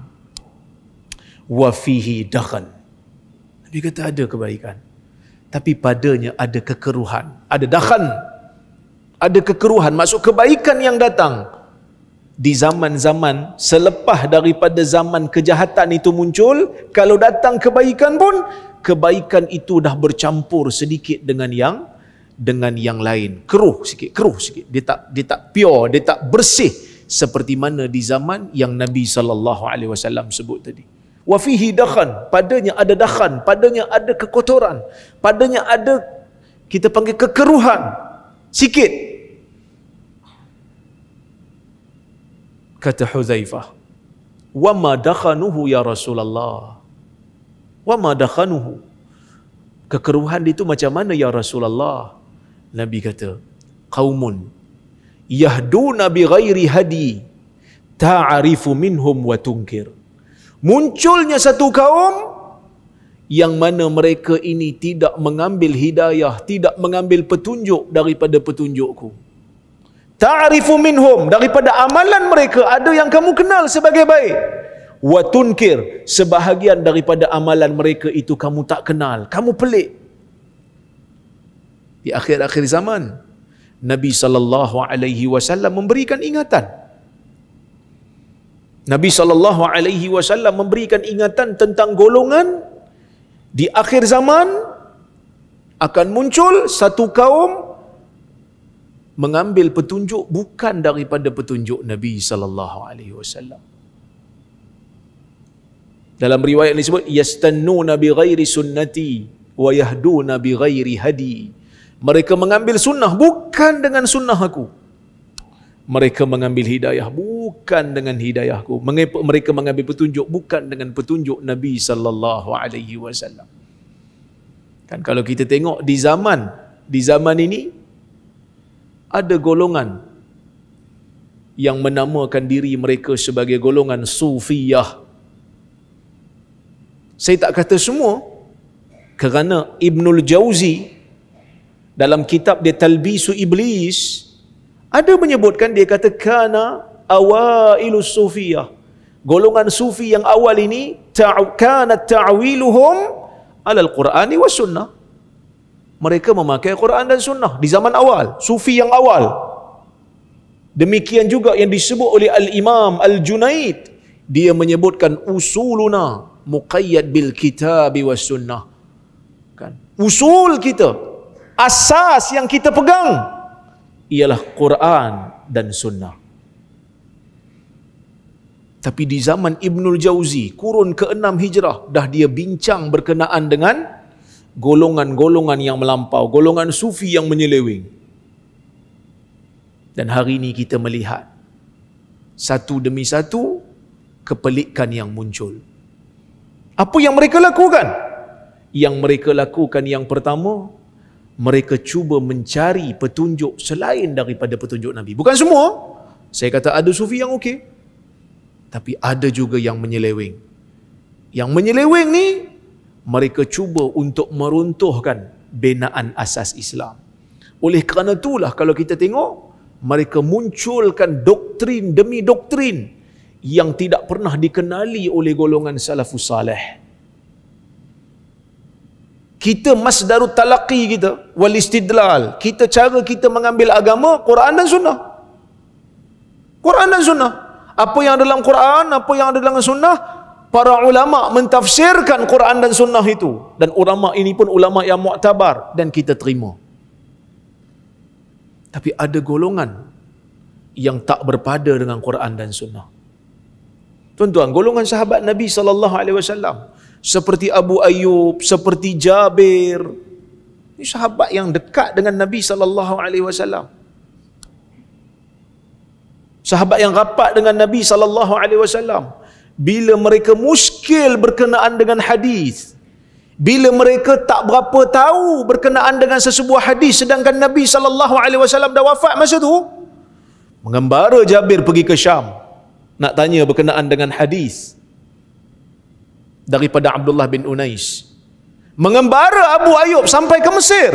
Wa fihi dakhal. Nabi kata ada kebaikan. Tapi padanya ada kekeruhan, ada dakhal. Ada kekeruhan maksud kebaikan yang datang di zaman-zaman selepas daripada zaman kejahatan itu muncul, kalau datang kebaikan pun, kebaikan itu dah bercampur sedikit dengan yang dengan yang lain. Keruh sikit, keruh sikit. Dia tak dia tak pure, dia tak bersih seperti mana di zaman yang Nabi sallallahu alaihi wasallam sebut tadi. Wa fihi dakhan, padanya ada dakhan, padanya ada kekotoran, padanya ada kita panggil kekeruhan. Sikit. Kata Huzaifah, "Wa ma dakhanuhu ya Rasulullah?" Wa ma dakhanuhu? Kekeruhan itu macam mana ya Rasulullah? Nabi kata, qaumun yahdu nabi ghairi hadi ta'arifu minhum wa tungkir. Munculnya satu kaum yang mana mereka ini tidak mengambil hidayah, tidak mengambil petunjuk daripada petunjukku. Ta'arifu minhum daripada amalan mereka ada yang kamu kenal sebagai baik. Wa tunkir sebahagian daripada amalan mereka itu kamu tak kenal, kamu pelik di akhir-akhir zaman Nabi sallallahu alaihi wasallam memberikan ingatan Nabi sallallahu alaihi wasallam memberikan ingatan tentang golongan di akhir zaman akan muncul satu kaum mengambil petunjuk bukan daripada petunjuk Nabi sallallahu alaihi wasallam. Dalam riwayat ini disebut yastannuna Nabi ghairi sunnati wa yahduna bi ghairi hadi. Mereka mengambil sunnah bukan dengan sunnah aku. Mereka mengambil hidayah bukan dengan hidayahku. Mereka mengambil petunjuk bukan dengan petunjuk Nabi sallallahu alaihi wasallam. Kan kalau kita tengok di zaman di zaman ini ada golongan yang menamakan diri mereka sebagai golongan sufiyah. Saya tak kata semua kerana Ibnul Jauzi dalam kitab dia Talbisu Iblis ada menyebutkan dia kata kana awailus sufiyah golongan sufi yang awal ini ta'kana ta'wiluhum al qur'ani was sunnah mereka memakai Quran dan sunnah di zaman awal sufi yang awal demikian juga yang disebut oleh al-imam al-junaid dia menyebutkan usuluna muqayyad bil kitab was sunnah kan usul kita asas yang kita pegang ialah Quran dan Sunnah. Tapi di zaman Ibnul Jauzi, kurun ke-6 Hijrah, dah dia bincang berkenaan dengan golongan-golongan yang melampau, golongan sufi yang menyelewing. Dan hari ini kita melihat, satu demi satu, kepelikan yang muncul. Apa yang mereka lakukan? Yang mereka lakukan yang pertama, mereka cuba mencari petunjuk selain daripada petunjuk Nabi. Bukan semua. Saya kata ada sufi yang okey. Tapi ada juga yang menyeleweng. Yang menyeleweng ni, mereka cuba untuk meruntuhkan binaan asas Islam. Oleh kerana itulah kalau kita tengok, mereka munculkan doktrin demi doktrin yang tidak pernah dikenali oleh golongan salafus salih kita masdaru talaqi kita wal istidlal kita cara kita mengambil agama Quran dan sunnah Quran dan sunnah apa yang ada dalam Quran apa yang ada dalam sunnah para ulama mentafsirkan Quran dan sunnah itu dan ulama ini pun ulama yang muktabar dan kita terima tapi ada golongan yang tak berpada dengan Quran dan sunnah tuan-tuan golongan sahabat Nabi sallallahu alaihi wasallam seperti Abu Ayyub, seperti Jabir. Ini sahabat yang dekat dengan Nabi sallallahu alaihi wasallam. Sahabat yang rapat dengan Nabi sallallahu alaihi wasallam bila mereka muskil berkenaan dengan hadis. Bila mereka tak berapa tahu berkenaan dengan sesebuah hadis sedangkan Nabi sallallahu alaihi wasallam dah wafat masa tu, mengembara Jabir pergi ke Syam nak tanya berkenaan dengan hadis daripada Abdullah bin Unais mengembara Abu Ayub sampai ke Mesir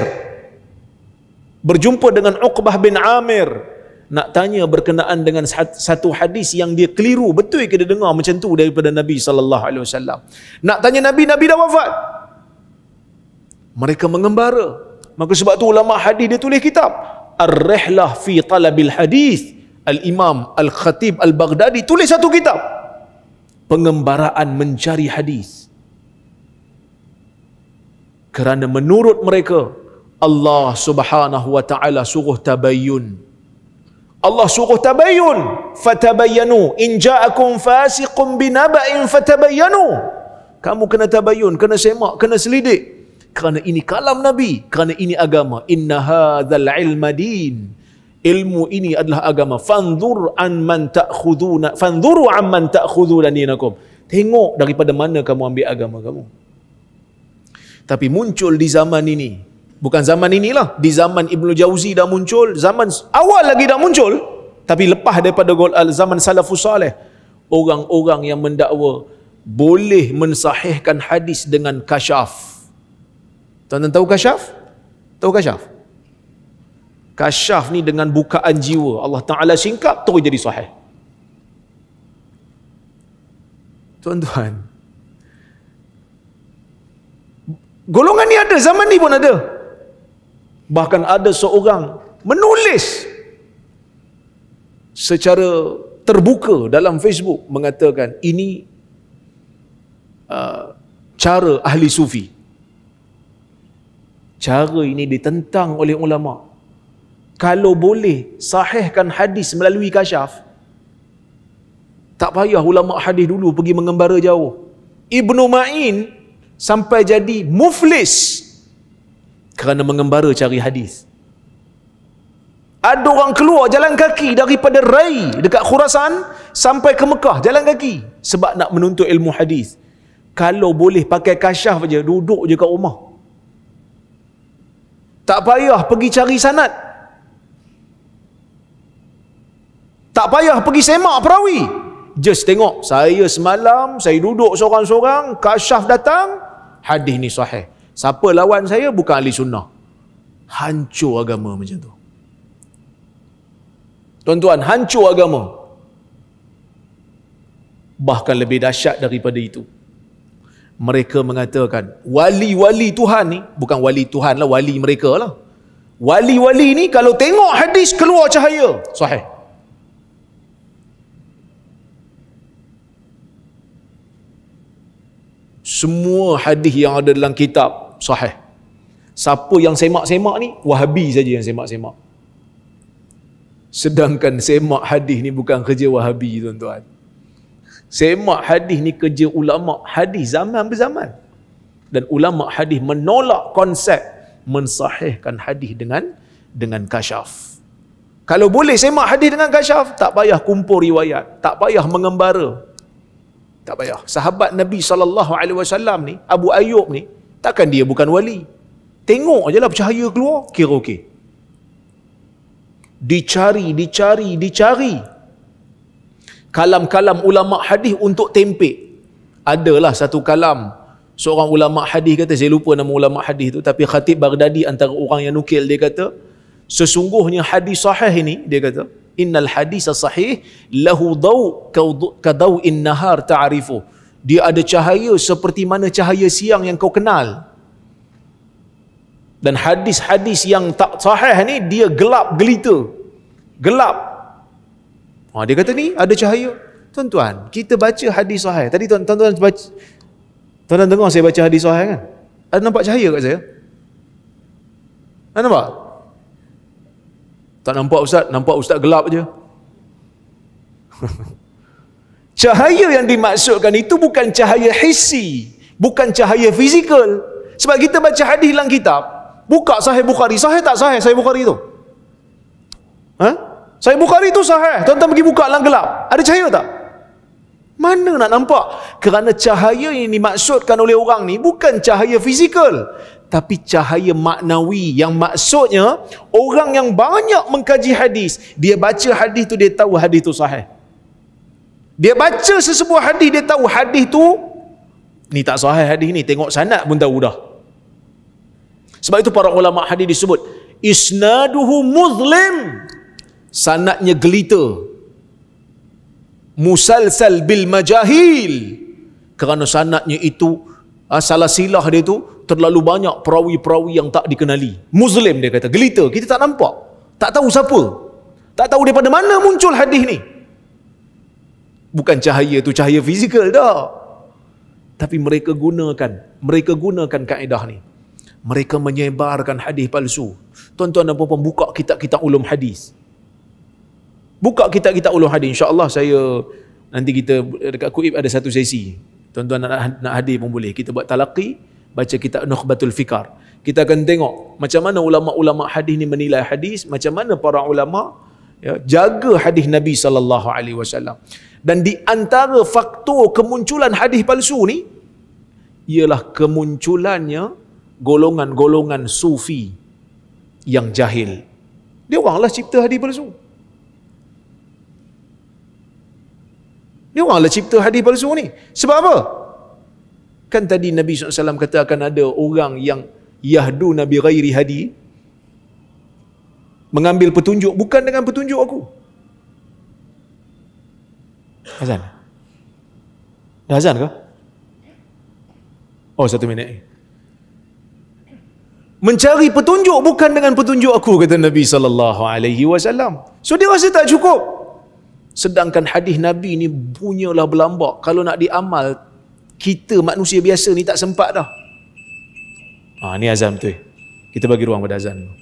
berjumpa dengan Uqbah bin Amir nak tanya berkenaan dengan satu hadis yang dia keliru betul ke dia dengar macam tu daripada Nabi sallallahu alaihi wasallam nak tanya Nabi Nabi dah wafat mereka mengembara maka sebab tu ulama hadis dia tulis kitab ar-rihlah fi talabil hadis al-imam al-khatib al-baghdadi tulis satu kitab pengembaraan mencari hadis. Kerana menurut mereka, Allah subhanahu wa ta'ala suruh tabayyun. Allah suruh tabayyun. Fatabayyanu. In ja'akum fasiqum binaba'in fatabayyanu. Kamu kena tabayyun, kena semak, kena selidik. Kerana ini kalam Nabi. Kerana ini agama. Inna hadhal ilma din ilmu ini adalah agama fanzur an man ta'khuduna fanzuru an man ta'khuduna dinakum tengok daripada mana kamu ambil agama kamu tapi muncul di zaman ini bukan zaman inilah di zaman Ibnu Jauzi dah muncul zaman awal lagi dah muncul tapi lepas daripada gol al zaman salafus saleh orang-orang yang mendakwa boleh mensahihkan hadis dengan kasyaf tuan-tuan tahu kasyaf tahu kasyaf kasyaf ni dengan bukaan jiwa Allah Ta'ala singkap terus jadi sahih tuan-tuan golongan ni ada zaman ni pun ada bahkan ada seorang menulis secara terbuka dalam Facebook mengatakan ini uh, cara ahli sufi cara ini ditentang oleh ulama' kalau boleh sahihkan hadis melalui kasyaf tak payah ulama hadis dulu pergi mengembara jauh Ibnu Ma'in sampai jadi muflis kerana mengembara cari hadis ada orang keluar jalan kaki daripada Rai dekat Khurasan sampai ke Mekah jalan kaki sebab nak menuntut ilmu hadis. Kalau boleh pakai kasyaf je, duduk je kat rumah. Tak payah pergi cari sanad. Tak payah pergi semak perawi. Just tengok saya semalam saya duduk seorang-seorang, kasyaf datang, hadis ni sahih. Siapa lawan saya bukan ahli sunnah. Hancur agama macam tu. Tuan-tuan, hancur agama. Bahkan lebih dahsyat daripada itu. Mereka mengatakan, wali-wali Tuhan ni, bukan wali Tuhan lah, wali mereka lah. Wali-wali ni kalau tengok hadis keluar cahaya. Sahih. semua hadis yang ada dalam kitab sahih. Siapa yang semak-semak ni? Wahabi saja yang semak-semak. Sedangkan semak hadis ni bukan kerja Wahabi tuan-tuan. Semak hadis ni kerja ulama hadis zaman berzaman. Dan ulama hadis menolak konsep mensahihkan hadis dengan dengan kasyaf. Kalau boleh semak hadis dengan kasyaf, tak payah kumpul riwayat, tak payah mengembara, tak payah. Sahabat Nabi Sallallahu Alaihi Wasallam ni, Abu Ayub ni, takkan dia bukan wali. Tengok je lah cahaya keluar, kira okey. Dicari, dicari, dicari. Kalam-kalam ulama hadis untuk tempek. Adalah satu kalam. Seorang ulama hadis kata, saya lupa nama ulama hadis tu, tapi Khatib Baghdadi antara orang yang nukil, dia kata, sesungguhnya hadis sahih ini, dia kata, innal hadis sahih lahu daw in nahar ta'rifu dia ada cahaya seperti mana cahaya siang yang kau kenal dan hadis-hadis yang tak sahih ni dia gelap gelita gelap ha, dia kata ni ada cahaya tuan-tuan kita baca hadis sahih tadi tuan-tuan baca tuan-tuan tengok saya baca hadis sahih kan ada nampak cahaya kat saya ada nampak tak nampak ustaz? Nampak ustaz gelap je. cahaya yang dimaksudkan itu bukan cahaya hissi, bukan cahaya fizikal. Sebab kita baca hadis dalam kitab, buka sahih Bukhari, sahih tak sahih sahih Bukhari itu? Ha? Sahih Bukhari itu sahih. Tuan-tuan pergi buka dalam gelap, ada cahaya tak? Mana nak nampak? Kerana cahaya yang dimaksudkan oleh orang ni bukan cahaya fizikal tapi cahaya maknawi yang maksudnya orang yang banyak mengkaji hadis dia baca hadis tu dia tahu hadis tu sahih dia baca sesebuah hadis dia tahu hadis tu ni tak sahih hadis ni tengok sanad pun tahu dah sebab itu para ulama hadis disebut isnaduhu muzlim sanadnya gelita musalsal bil majahil kerana sanadnya itu Ah, salah silah dia tu terlalu banyak perawi-perawi yang tak dikenali. Muslim dia kata, gelita, kita tak nampak. Tak tahu siapa. Tak tahu daripada mana muncul hadis ni. Bukan cahaya tu cahaya fizikal dah. Tapi mereka gunakan, mereka gunakan kaedah ni. Mereka menyebarkan hadis palsu. Tuan-tuan dan puan-puan buka kitab-kitab ulum hadis. Buka kitab-kitab ulum hadis. Insya-Allah saya nanti kita dekat Kuib ada satu sesi Tuan-tuan nak, nak hadir pun boleh. Kita buat talaqi, baca kitab Nukhbatul Fikar. Kita akan tengok macam mana ulama-ulama hadis ni menilai hadis, macam mana para ulama ya, jaga hadis Nabi sallallahu alaihi wasallam. Dan di antara faktor kemunculan hadis palsu ni ialah kemunculannya golongan-golongan sufi yang jahil. Dia oranglah cipta hadis palsu. Dia orang lah cipta hadis palsu ni. Sebab apa? Kan tadi Nabi SAW kata akan ada orang yang Yahdu Nabi Ghairi Hadi mengambil petunjuk bukan dengan petunjuk aku. Azan. Dah azan ke? Oh, satu minit. Mencari petunjuk bukan dengan petunjuk aku kata Nabi saw. alaihi wasallam. So dia rasa tak cukup. Sedangkan hadis Nabi ni bunyalah berlambak. Kalau nak diamal, kita manusia biasa ni tak sempat dah. Ha, ni azam tu. Kita bagi ruang pada azam.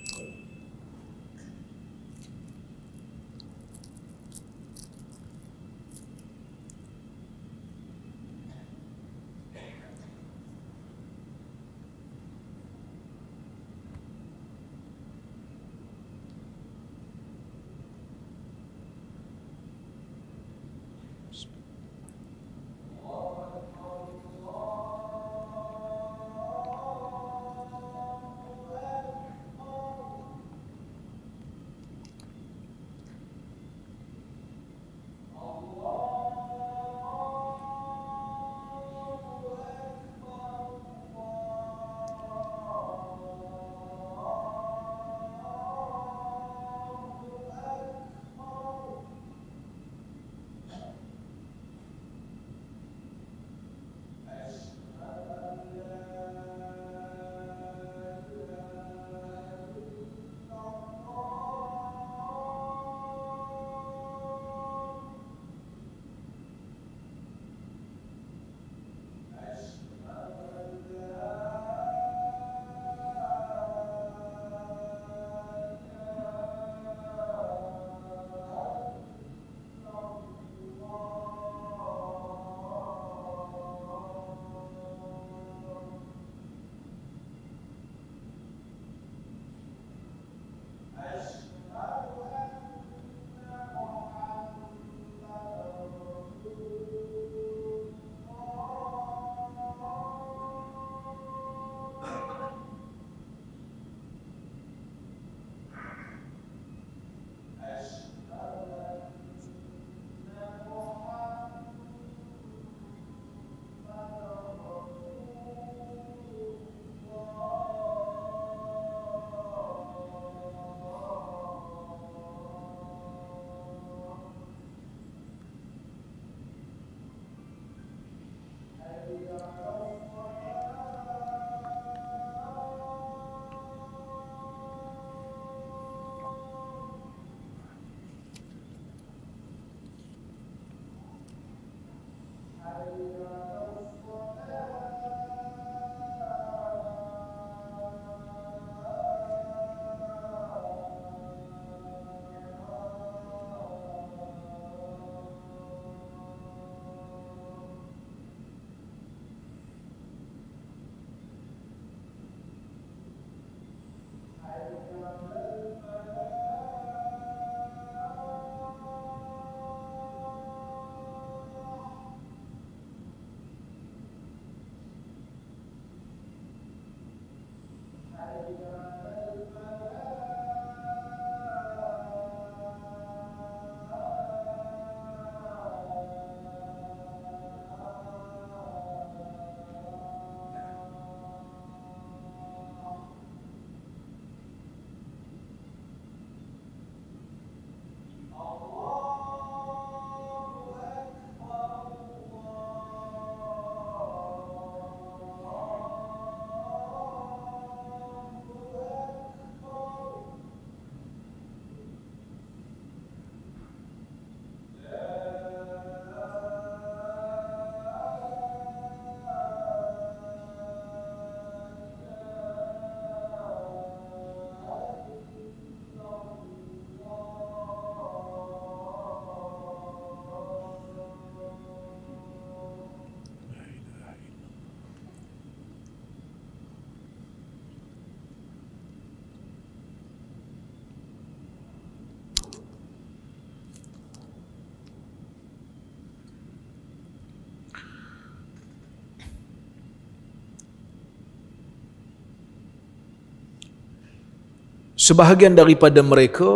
sebahagian daripada mereka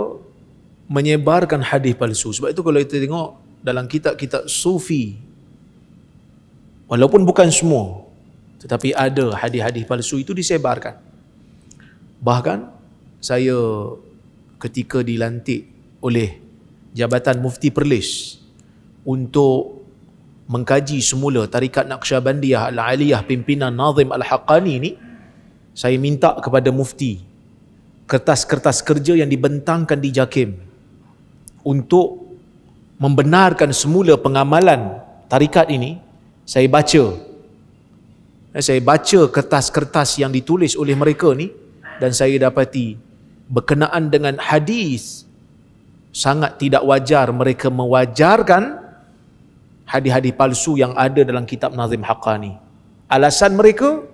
menyebarkan hadis palsu. Sebab itu kalau kita tengok dalam kitab-kitab sufi walaupun bukan semua tetapi ada hadis-hadis palsu itu disebarkan. Bahkan saya ketika dilantik oleh Jabatan Mufti Perlis untuk mengkaji semula tarikat Naqsyabandiyah Al-Aliyah pimpinan Nazim Al-Haqqani ini saya minta kepada mufti kertas-kertas kerja yang dibentangkan di JAKIM untuk membenarkan semula pengamalan tarikat ini, saya baca. Eh, saya baca kertas-kertas yang ditulis oleh mereka ni dan saya dapati berkenaan dengan hadis sangat tidak wajar mereka mewajarkan hadis-hadis palsu yang ada dalam kitab Nazim Haqqani. Alasan mereka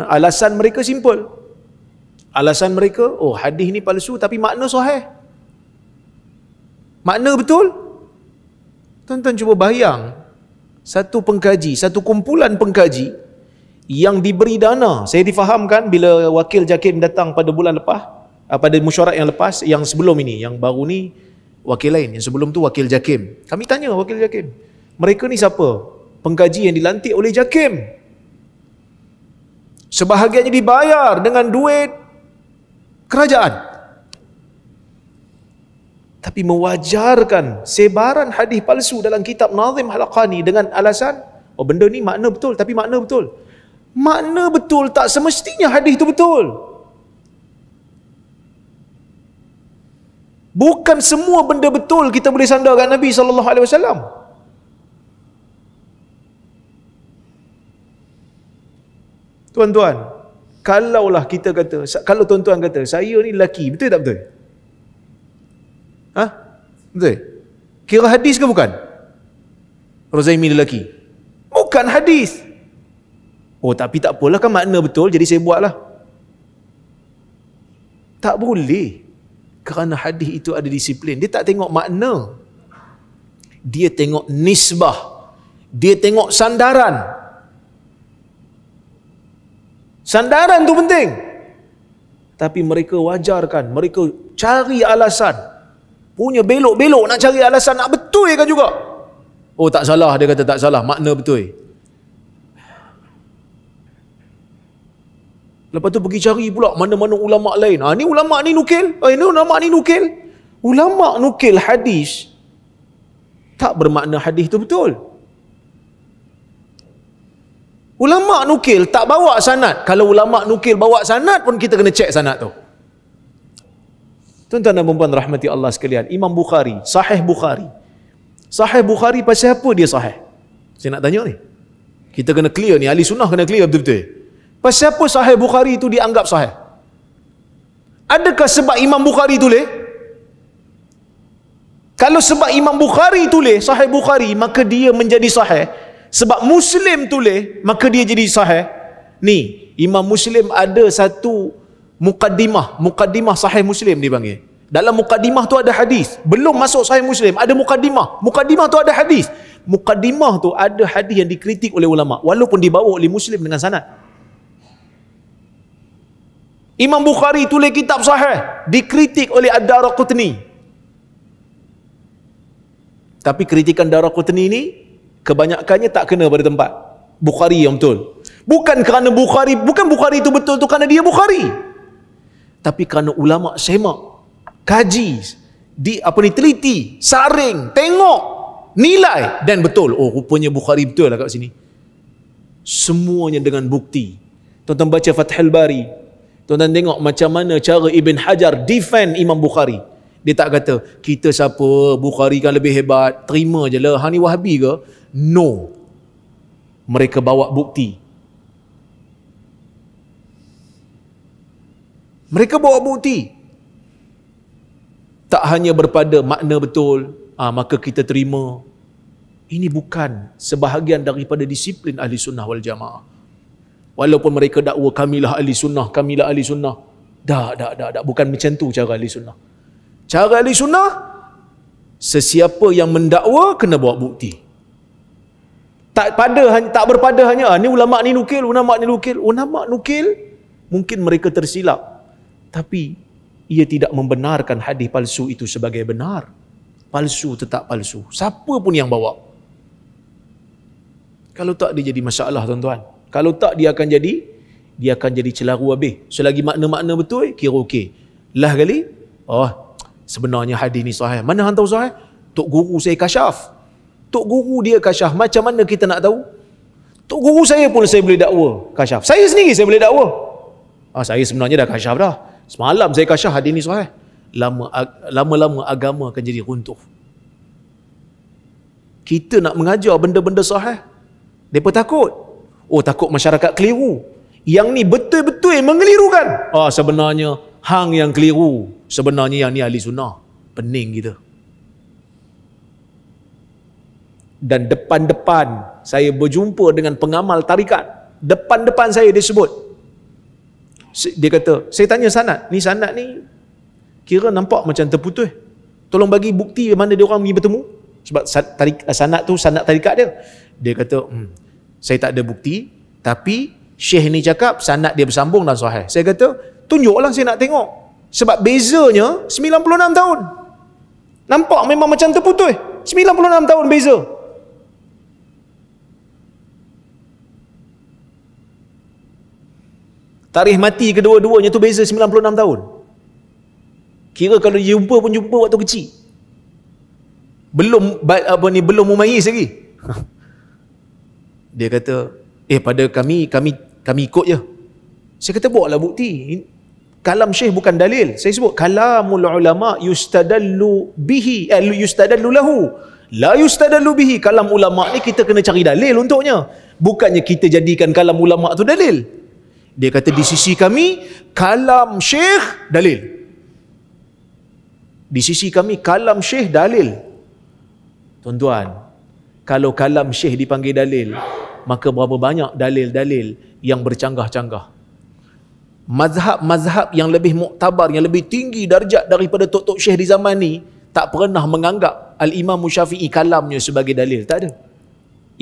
eh, alasan mereka simple. Alasan mereka, oh hadis ni palsu tapi makna sahih. Makna betul? Tonton cuba bayang, satu pengkaji, satu kumpulan pengkaji yang diberi dana. Saya difahamkan bila wakil Jakim datang pada bulan lepas, ah, pada mesyuarat yang lepas, yang sebelum ini, yang baru ni wakil lain. Yang sebelum tu wakil Jakim. Kami tanya wakil Jakim, mereka ni siapa? Pengkaji yang dilantik oleh Jakim. Sebahagiannya dibayar dengan duit kerajaan. Tapi mewajarkan sebaran hadis palsu dalam kitab Nazim Halaqani dengan alasan, oh benda ni makna betul, tapi makna betul. Makna betul tak semestinya hadis itu betul. Bukan semua benda betul kita boleh sandarkan Nabi sallallahu alaihi wasallam. Tuan-tuan, kalaulah kita kata, kalau tuan-tuan kata, saya ni lelaki, betul tak betul? Ha? Betul? Kira hadis ke bukan? Rozaimi lelaki. Bukan hadis. Oh, tapi tak apalah kan makna betul, jadi saya buatlah. Tak boleh. Kerana hadis itu ada disiplin. Dia tak tengok makna. Dia tengok nisbah. Dia tengok sandaran. Sandaran. Sandaran tu penting. Tapi mereka wajarkan, mereka cari alasan. Punya belok-belok nak cari alasan, nak betul kan juga. Oh tak salah, dia kata tak salah, makna betul. Lepas tu pergi cari pula mana-mana ulama lain. Ah ha, ni ulama ni nukil. Ah ha, ni ulama ni nukil. Ulama nukil hadis tak bermakna hadis tu betul. Ulama nukil tak bawa sanat. Kalau ulama nukil bawa sanat pun kita kena cek sanat tu. Tuan-tuan dan puan rahmati Allah sekalian, Imam Bukhari, Sahih Bukhari. Sahih Bukhari pasal apa dia sahih? Saya nak tanya ni. Kita kena clear ni, ahli sunnah kena clear betul-betul. Pasal apa Sahih Bukhari itu dianggap sahih? Adakah sebab Imam Bukhari tulis? Kalau sebab Imam Bukhari tulis Sahih Bukhari, maka dia menjadi sahih. Sebab Muslim tulis, maka dia jadi sahih. Ni, Imam Muslim ada satu mukaddimah. Mukaddimah sahih Muslim dia panggil. Dalam mukaddimah tu ada hadis. Belum masuk sahih Muslim, ada mukaddimah. Mukaddimah tu ada hadis. Mukaddimah tu ada hadis yang dikritik oleh ulama. Walaupun dibawa oleh Muslim dengan sanad. Imam Bukhari tulis kitab sahih. Dikritik oleh Ad-Darakutni. Tapi kritikan Darakutni ni kebanyakannya tak kena pada tempat Bukhari yang betul bukan kerana Bukhari bukan Bukhari itu betul tu kerana dia Bukhari tapi kerana ulama semak kaji di apa ni teliti saring tengok nilai dan betul oh rupanya Bukhari betul lah kat sini semuanya dengan bukti tuan-tuan baca Fathul Bari tuan-tuan tengok macam mana cara Ibn Hajar defend Imam Bukhari dia tak kata, kita siapa, Bukhari kan lebih hebat, terima je lah. Hang ni wahabi ke? No. Mereka bawa bukti. Mereka bawa bukti. Tak hanya berpada makna betul, ah ha, maka kita terima. Ini bukan sebahagian daripada disiplin ahli sunnah wal jamaah. Walaupun mereka dakwa kamilah ahli sunnah, kamilah ahli sunnah. Dah, dah, dah, dah. Bukan macam tu cara ahli sunnah. Cara ahli sunnah, sesiapa yang mendakwa kena bawa bukti. Tak pada tak berpada hanya ah, ni ulama ni nukil, ulama ni nukil, ulama nukil mungkin mereka tersilap. Tapi ia tidak membenarkan hadis palsu itu sebagai benar. Palsu tetap palsu. Siapa pun yang bawa. Kalau tak dia jadi masalah tuan-tuan. Kalau tak dia akan jadi dia akan jadi celaru habis. Selagi makna-makna betul, kira okey. Lah kali, oh ah, Sebenarnya hadis ni sahih. Mana hang tahu sahih? Tok guru saya kasyaf. Tok guru dia kasyaf. Macam mana kita nak tahu? Tok guru saya pun saya boleh dakwa kasyaf. Saya sendiri saya boleh dakwa. Ah ha, saya sebenarnya dah kasyaf dah. Semalam saya kasyaf hadis ni sahih. Lama lama-lama agama akan jadi runtuh. Kita nak mengajar benda-benda sahih. Depa takut. Oh takut masyarakat keliru. Yang ni betul-betul mengelirukan. Ah ha, sebenarnya Hang yang keliru. Sebenarnya yang ni ahli sunnah. Pening kita. Dan depan-depan saya berjumpa dengan pengamal tarikat. Depan-depan saya dia sebut, Dia kata, saya tanya sanat. Ni sanat ni kira nampak macam terputus. Tolong bagi bukti mana dia orang pergi bertemu. Sebab tarik, sanat tu sanat tarikat dia. Dia kata, hmm, saya tak ada bukti. Tapi Syekh ni cakap sanad dia bersambung dan sahih. Saya kata, tunjuklah saya nak tengok sebab bezanya 96 tahun nampak memang macam terputus 96 tahun beza tarikh mati kedua-duanya tu beza 96 tahun kira kalau jumpa pun jumpa waktu kecil belum apa ni belum mumayis lagi dia kata eh pada kami kami kami ikut je saya kata buatlah bukti kalam syekh bukan dalil. Saya sebut kalamul ulama yustadallu bihi eh, yustadallu lahu. La yustadallu bihi kalam ulama ni kita kena cari dalil untuknya. Bukannya kita jadikan kalam ulama tu dalil. Dia kata di sisi kami kalam syekh dalil. Di sisi kami kalam syekh dalil. Tuan-tuan, kalau kalam syekh dipanggil dalil, maka berapa banyak dalil-dalil yang bercanggah-canggah mazhab-mazhab yang lebih muktabar, yang lebih tinggi darjat daripada Tok-Tok Syekh di zaman ni, tak pernah menganggap Al-Imam Syafi'i kalamnya sebagai dalil. Tak ada.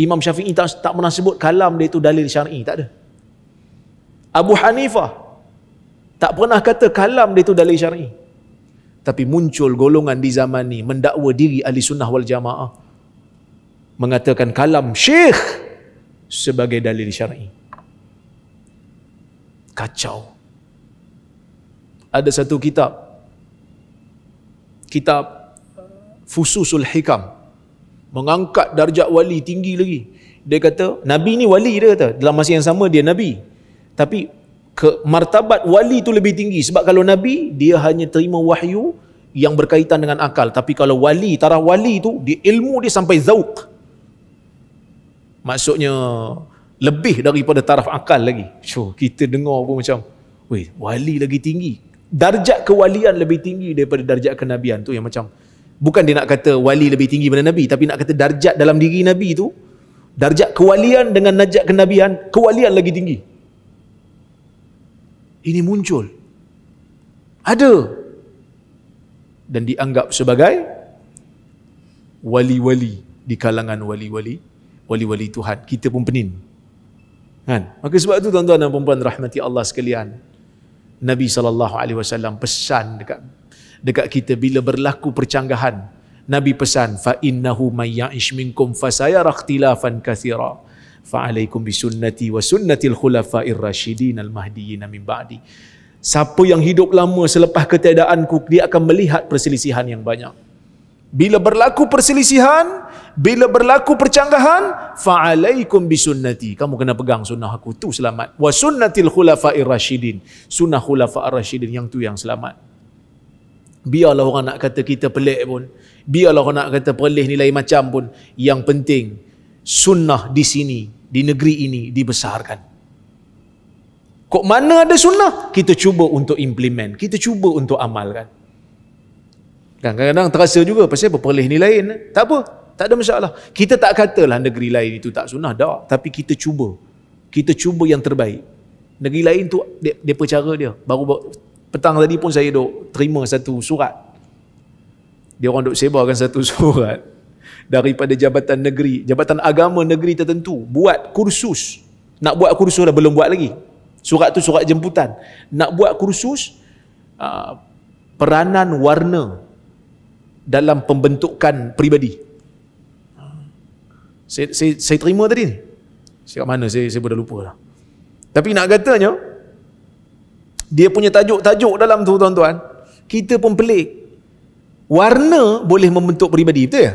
Imam Syafi'i tak, tak pernah sebut kalam dia itu dalil syar'i. Tak ada. Abu Hanifah tak pernah kata kalam dia itu dalil syar'i. Tapi muncul golongan di zaman ni mendakwa diri ahli sunnah wal jamaah. Mengatakan kalam syekh sebagai dalil syar'i. Kacau ada satu kitab kitab Fususul Hikam mengangkat darjat wali tinggi lagi dia kata nabi ni wali dia kata dalam masa yang sama dia nabi tapi ke martabat wali tu lebih tinggi sebab kalau nabi dia hanya terima wahyu yang berkaitan dengan akal tapi kalau wali tarah wali tu dia ilmu dia sampai zauq maksudnya lebih daripada taraf akal lagi. Syuh, kita dengar pun macam, weh, wali lagi tinggi darjat kewalian lebih tinggi daripada darjat kenabian tu yang macam bukan dia nak kata wali lebih tinggi daripada nabi tapi nak kata darjat dalam diri nabi tu darjat kewalian dengan najat kenabian kewalian lagi tinggi ini muncul ada dan dianggap sebagai wali-wali di kalangan wali-wali wali-wali Tuhan kita pun penin kan maka sebab tu tuan-tuan dan puan-puan rahmati Allah sekalian Nabi sallallahu alaihi wasallam pesan dekat dekat kita bila berlaku percanggahan Nabi pesan fa innahu may ya'ish minkum fasayara ikhtilafan katsira fa alaikum bi sunnati wa sunnatil khulafa'ir rasyidin al mahdiyyin min ba'di siapa yang hidup lama selepas ketiadaanku dia akan melihat perselisihan yang banyak bila berlaku perselisihan bila berlaku percanggahan fa'alaikum bisunnati kamu kena pegang sunnah aku tu selamat wa sunnatil khulafa'ir rasyidin sunnah khulafa'ir rasyidin yang tu yang selamat biarlah orang nak kata kita pelik pun biarlah orang nak kata pelih nilai macam pun yang penting sunnah di sini di negeri ini dibesarkan kok mana ada sunnah kita cuba untuk implement kita cuba untuk amalkan kadang-kadang terasa juga pasal apa pelih ni lain eh? tak apa tak ada masalah. Kita tak katalah negeri lain itu tak sunnah, tak. Tapi kita cuba. Kita cuba yang terbaik. Negeri lain tu, dia, dia percara dia. Baru, baru petang tadi pun saya duk terima satu surat. Dia orang duk sebarkan satu surat daripada jabatan negeri, jabatan agama negeri tertentu. Buat kursus. Nak buat kursus dah belum buat lagi. Surat tu surat jemputan. Nak buat kursus, ah, peranan warna dalam pembentukan peribadi. Saya, saya, saya terima tadi ni. Saya kat mana? Saya, saya pun dah lupa lah. Tapi nak katanya, dia punya tajuk-tajuk dalam tu tuan-tuan, kita pun pelik. Warna boleh membentuk peribadi, betul ya?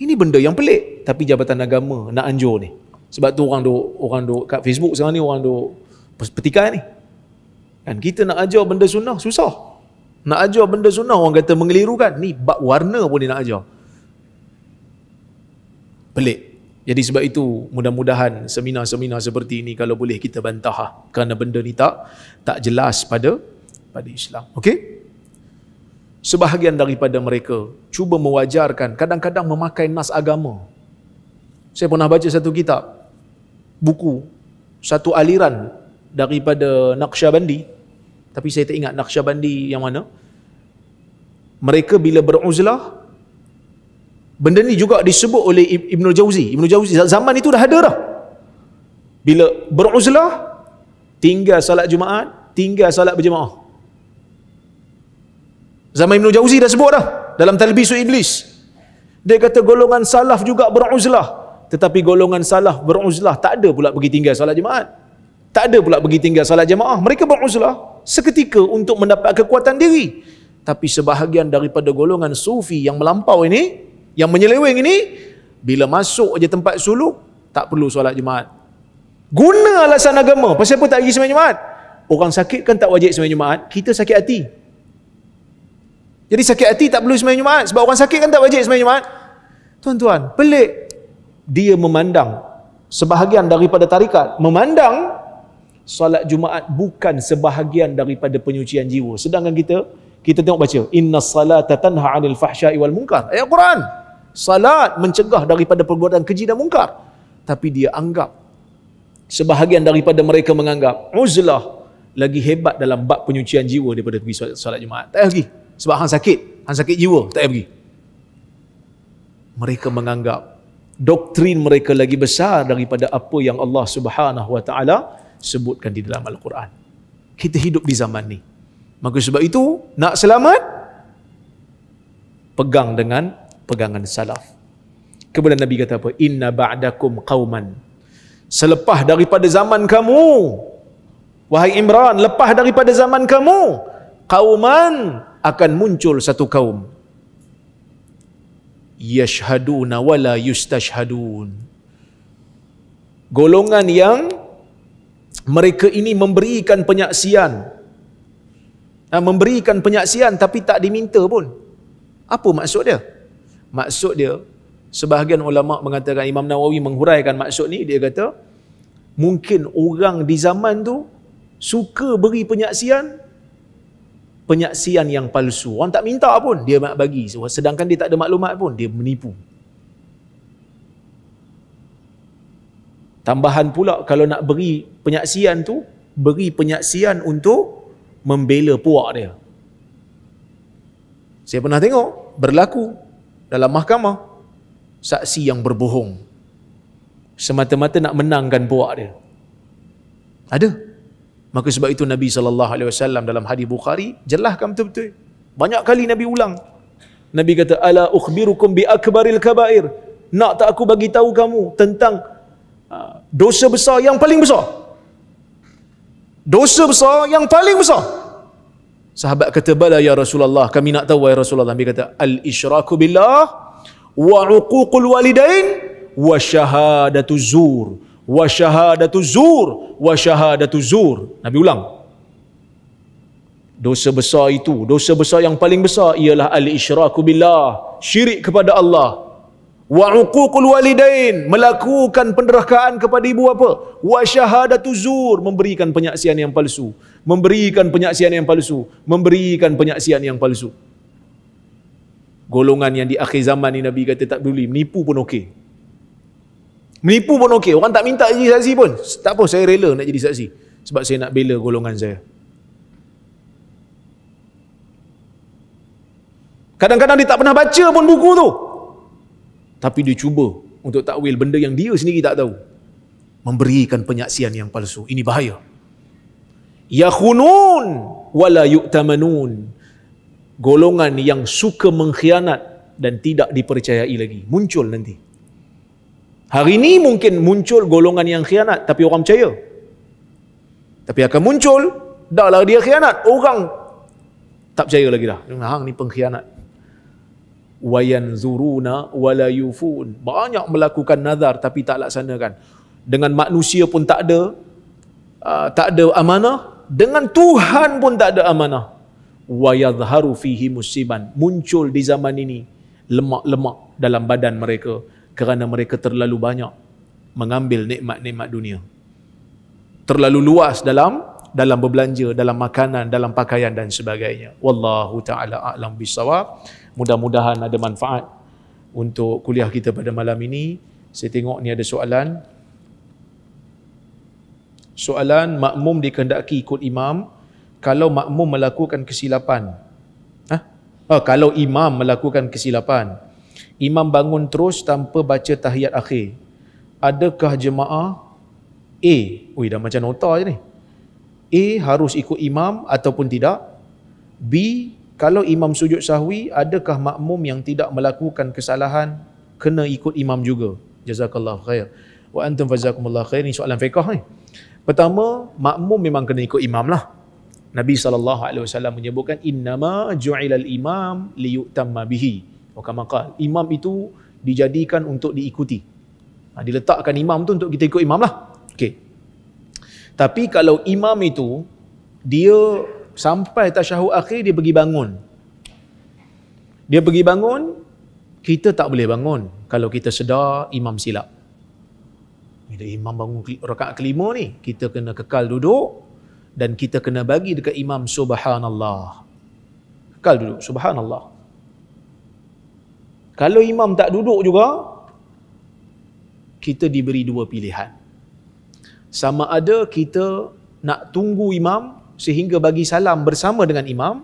Ini benda yang pelik. Tapi Jabatan Agama nak anjur ni. Sebab tu orang duk, orang duk kat Facebook sekarang ni, orang duk petikan ni. Kan kita nak ajar benda sunnah, susah. Nak ajar benda sunnah orang kata mengelirukan. Ni bab warna pun dia nak ajar pelik. Jadi sebab itu mudah-mudahan seminar-seminar seperti ini kalau boleh kita bantah ah. kerana benda ni tak tak jelas pada pada Islam. Okey? Sebahagian daripada mereka cuba mewajarkan kadang-kadang memakai nas agama. Saya pernah baca satu kitab buku satu aliran daripada Naqsyabandi tapi saya tak ingat Naqsyabandi yang mana. Mereka bila beruzlah Benda ni juga disebut oleh Ibn Jauzi. Ibn Jauzi zaman itu dah ada dah. Bila beruzlah, tinggal salat Jumaat, tinggal salat berjemaah. Zaman Ibn Jauzi dah sebut dah dalam Talbisu Iblis. Dia kata golongan salaf juga beruzlah. Tetapi golongan salaf beruzlah tak ada pula pergi tinggal salat Jumaat. Tak ada pula pergi tinggal salat jemaah. Mereka beruzlah seketika untuk mendapat kekuatan diri. Tapi sebahagian daripada golongan sufi yang melampau ini, yang menyeleweng ini, bila masuk je tempat suluk, tak perlu solat Jumaat. Guna alasan agama. Pasal apa tak pergi semayang Jumaat? Orang sakit kan tak wajib semayang Jumaat? Kita sakit hati. Jadi sakit hati tak perlu semayang Jumaat. Sebab orang sakit kan tak wajib semayang Jumaat? Tuan-tuan, pelik. Dia memandang, sebahagian daripada tarikat, memandang solat Jumaat bukan sebahagian daripada penyucian jiwa. Sedangkan kita, kita tengok baca, Inna salata tanha anil fahsyai wal munkar. Ayat Quran. Salat mencegah daripada perbuatan keji dan mungkar. Tapi dia anggap, sebahagian daripada mereka menganggap, uzlah lagi hebat dalam bab penyucian jiwa daripada pergi salat solat Jumaat. Tak pergi. Sebab hang sakit. Hang sakit jiwa. Tak pergi. Mereka menganggap, doktrin mereka lagi besar daripada apa yang Allah Subhanahu Wa Taala sebutkan di dalam Al-Quran. Kita hidup di zaman ni. Maka sebab itu, nak selamat, pegang dengan pegangan salaf. Kemudian Nabi kata apa? Inna ba'dakum qauman. Selepas daripada zaman kamu, wahai Imran, lepas daripada zaman kamu, qauman akan muncul satu kaum. Yashhaduna wala yustashhadun. Golongan yang mereka ini memberikan penyaksian. Ha, memberikan penyaksian tapi tak diminta pun. Apa maksud dia? maksud dia sebahagian ulama mengatakan Imam Nawawi menghuraikan maksud ni dia kata mungkin orang di zaman tu suka beri penyaksian penyaksian yang palsu orang tak minta pun dia nak bagi sedangkan dia tak ada maklumat pun dia menipu tambahan pula kalau nak beri penyaksian tu beri penyaksian untuk membela puak dia saya pernah tengok berlaku dalam mahkamah saksi yang berbohong semata-mata nak menangkan buak dia ada maka sebab itu Nabi saw dalam hadis Bukhari jelaskan betul-betul banyak kali Nabi ulang Nabi kata ala ukhbirukum bi akbaril kabair nak tak aku bagi tahu kamu tentang ah, dosa besar yang paling besar dosa besar yang paling besar Sahabat kata, "Bala ya Rasulullah, kami nak tahu ya Rasulullah." Nabi kata, "Al-isyraku billah wa uququl walidain wa syahadatu zur wa syahadatu zur wa syahadatu zur." Nabi ulang. Dosa besar itu, dosa besar yang paling besar ialah al-isyraku billah, syirik kepada Allah, wa uququl walidain melakukan penderhakaan kepada ibu apa? wa syahadatu zur memberikan penyaksian yang palsu memberikan penyaksian yang palsu memberikan penyaksian yang palsu golongan yang di akhir zaman ni nabi kata tak peduli menipu pun okey menipu pun okey orang tak minta jadi saksi pun tak apa saya rela nak jadi saksi sebab saya nak bela golongan saya kadang-kadang dia tak pernah baca pun buku tu tapi dia cuba untuk takwil benda yang dia sendiri tak tahu memberikan penyaksian yang palsu ini bahaya yakhunun wala yu'tamanun golongan yang suka mengkhianat dan tidak dipercayai lagi muncul nanti hari ini mungkin muncul golongan yang khianat tapi orang percaya tapi akan muncul dahlah dia khianat orang tak percaya lagi dah hang ni pengkhianat wayanzuruna wala yufun banyak melakukan nazar tapi tak laksanakan dengan manusia pun tak ada ah, tak ada amanah dengan Tuhan pun tak ada amanah wayadhharu fihi musiban muncul di zaman ini lemak-lemak dalam badan mereka kerana mereka terlalu banyak mengambil nikmat-nikmat dunia terlalu luas dalam dalam berbelanja, dalam makanan, dalam pakaian dan sebagainya. Wallahu ta'ala a'lam bisawab. Mudah-mudahan ada manfaat untuk kuliah kita pada malam ini. Saya tengok ni ada soalan. Soalan makmum dikehendaki ikut imam kalau makmum melakukan kesilapan. Ha? Oh, kalau imam melakukan kesilapan. Imam bangun terus tanpa baca tahiyat akhir. Adakah jemaah A? Ui, dah macam nota je ni. A harus ikut imam ataupun tidak? B kalau imam sujud sahwi adakah makmum yang tidak melakukan kesalahan kena ikut imam juga? Jazakallahu khair. Wa antum fazakumullah khair. ni soalan fiqh ni. Pertama, makmum memang kena ikut imam lah. Nabi sallallahu alaihi wasallam menyebutkan innama ju'ilal imam liyutamma bihi. Wakamakal. Oh, imam itu dijadikan untuk diikuti. Ha, diletakkan imam tu untuk kita ikut imam lah. Okey. Tapi kalau imam itu dia sampai tasyahud akhir dia pergi bangun. Dia pergi bangun, kita tak boleh bangun kalau kita sedar imam silap. Bila imam bangun rakaat kelima ni, kita kena kekal duduk dan kita kena bagi dekat imam subhanallah. Kekal duduk subhanallah. Kalau imam tak duduk juga, kita diberi dua pilihan sama ada kita nak tunggu imam sehingga bagi salam bersama dengan imam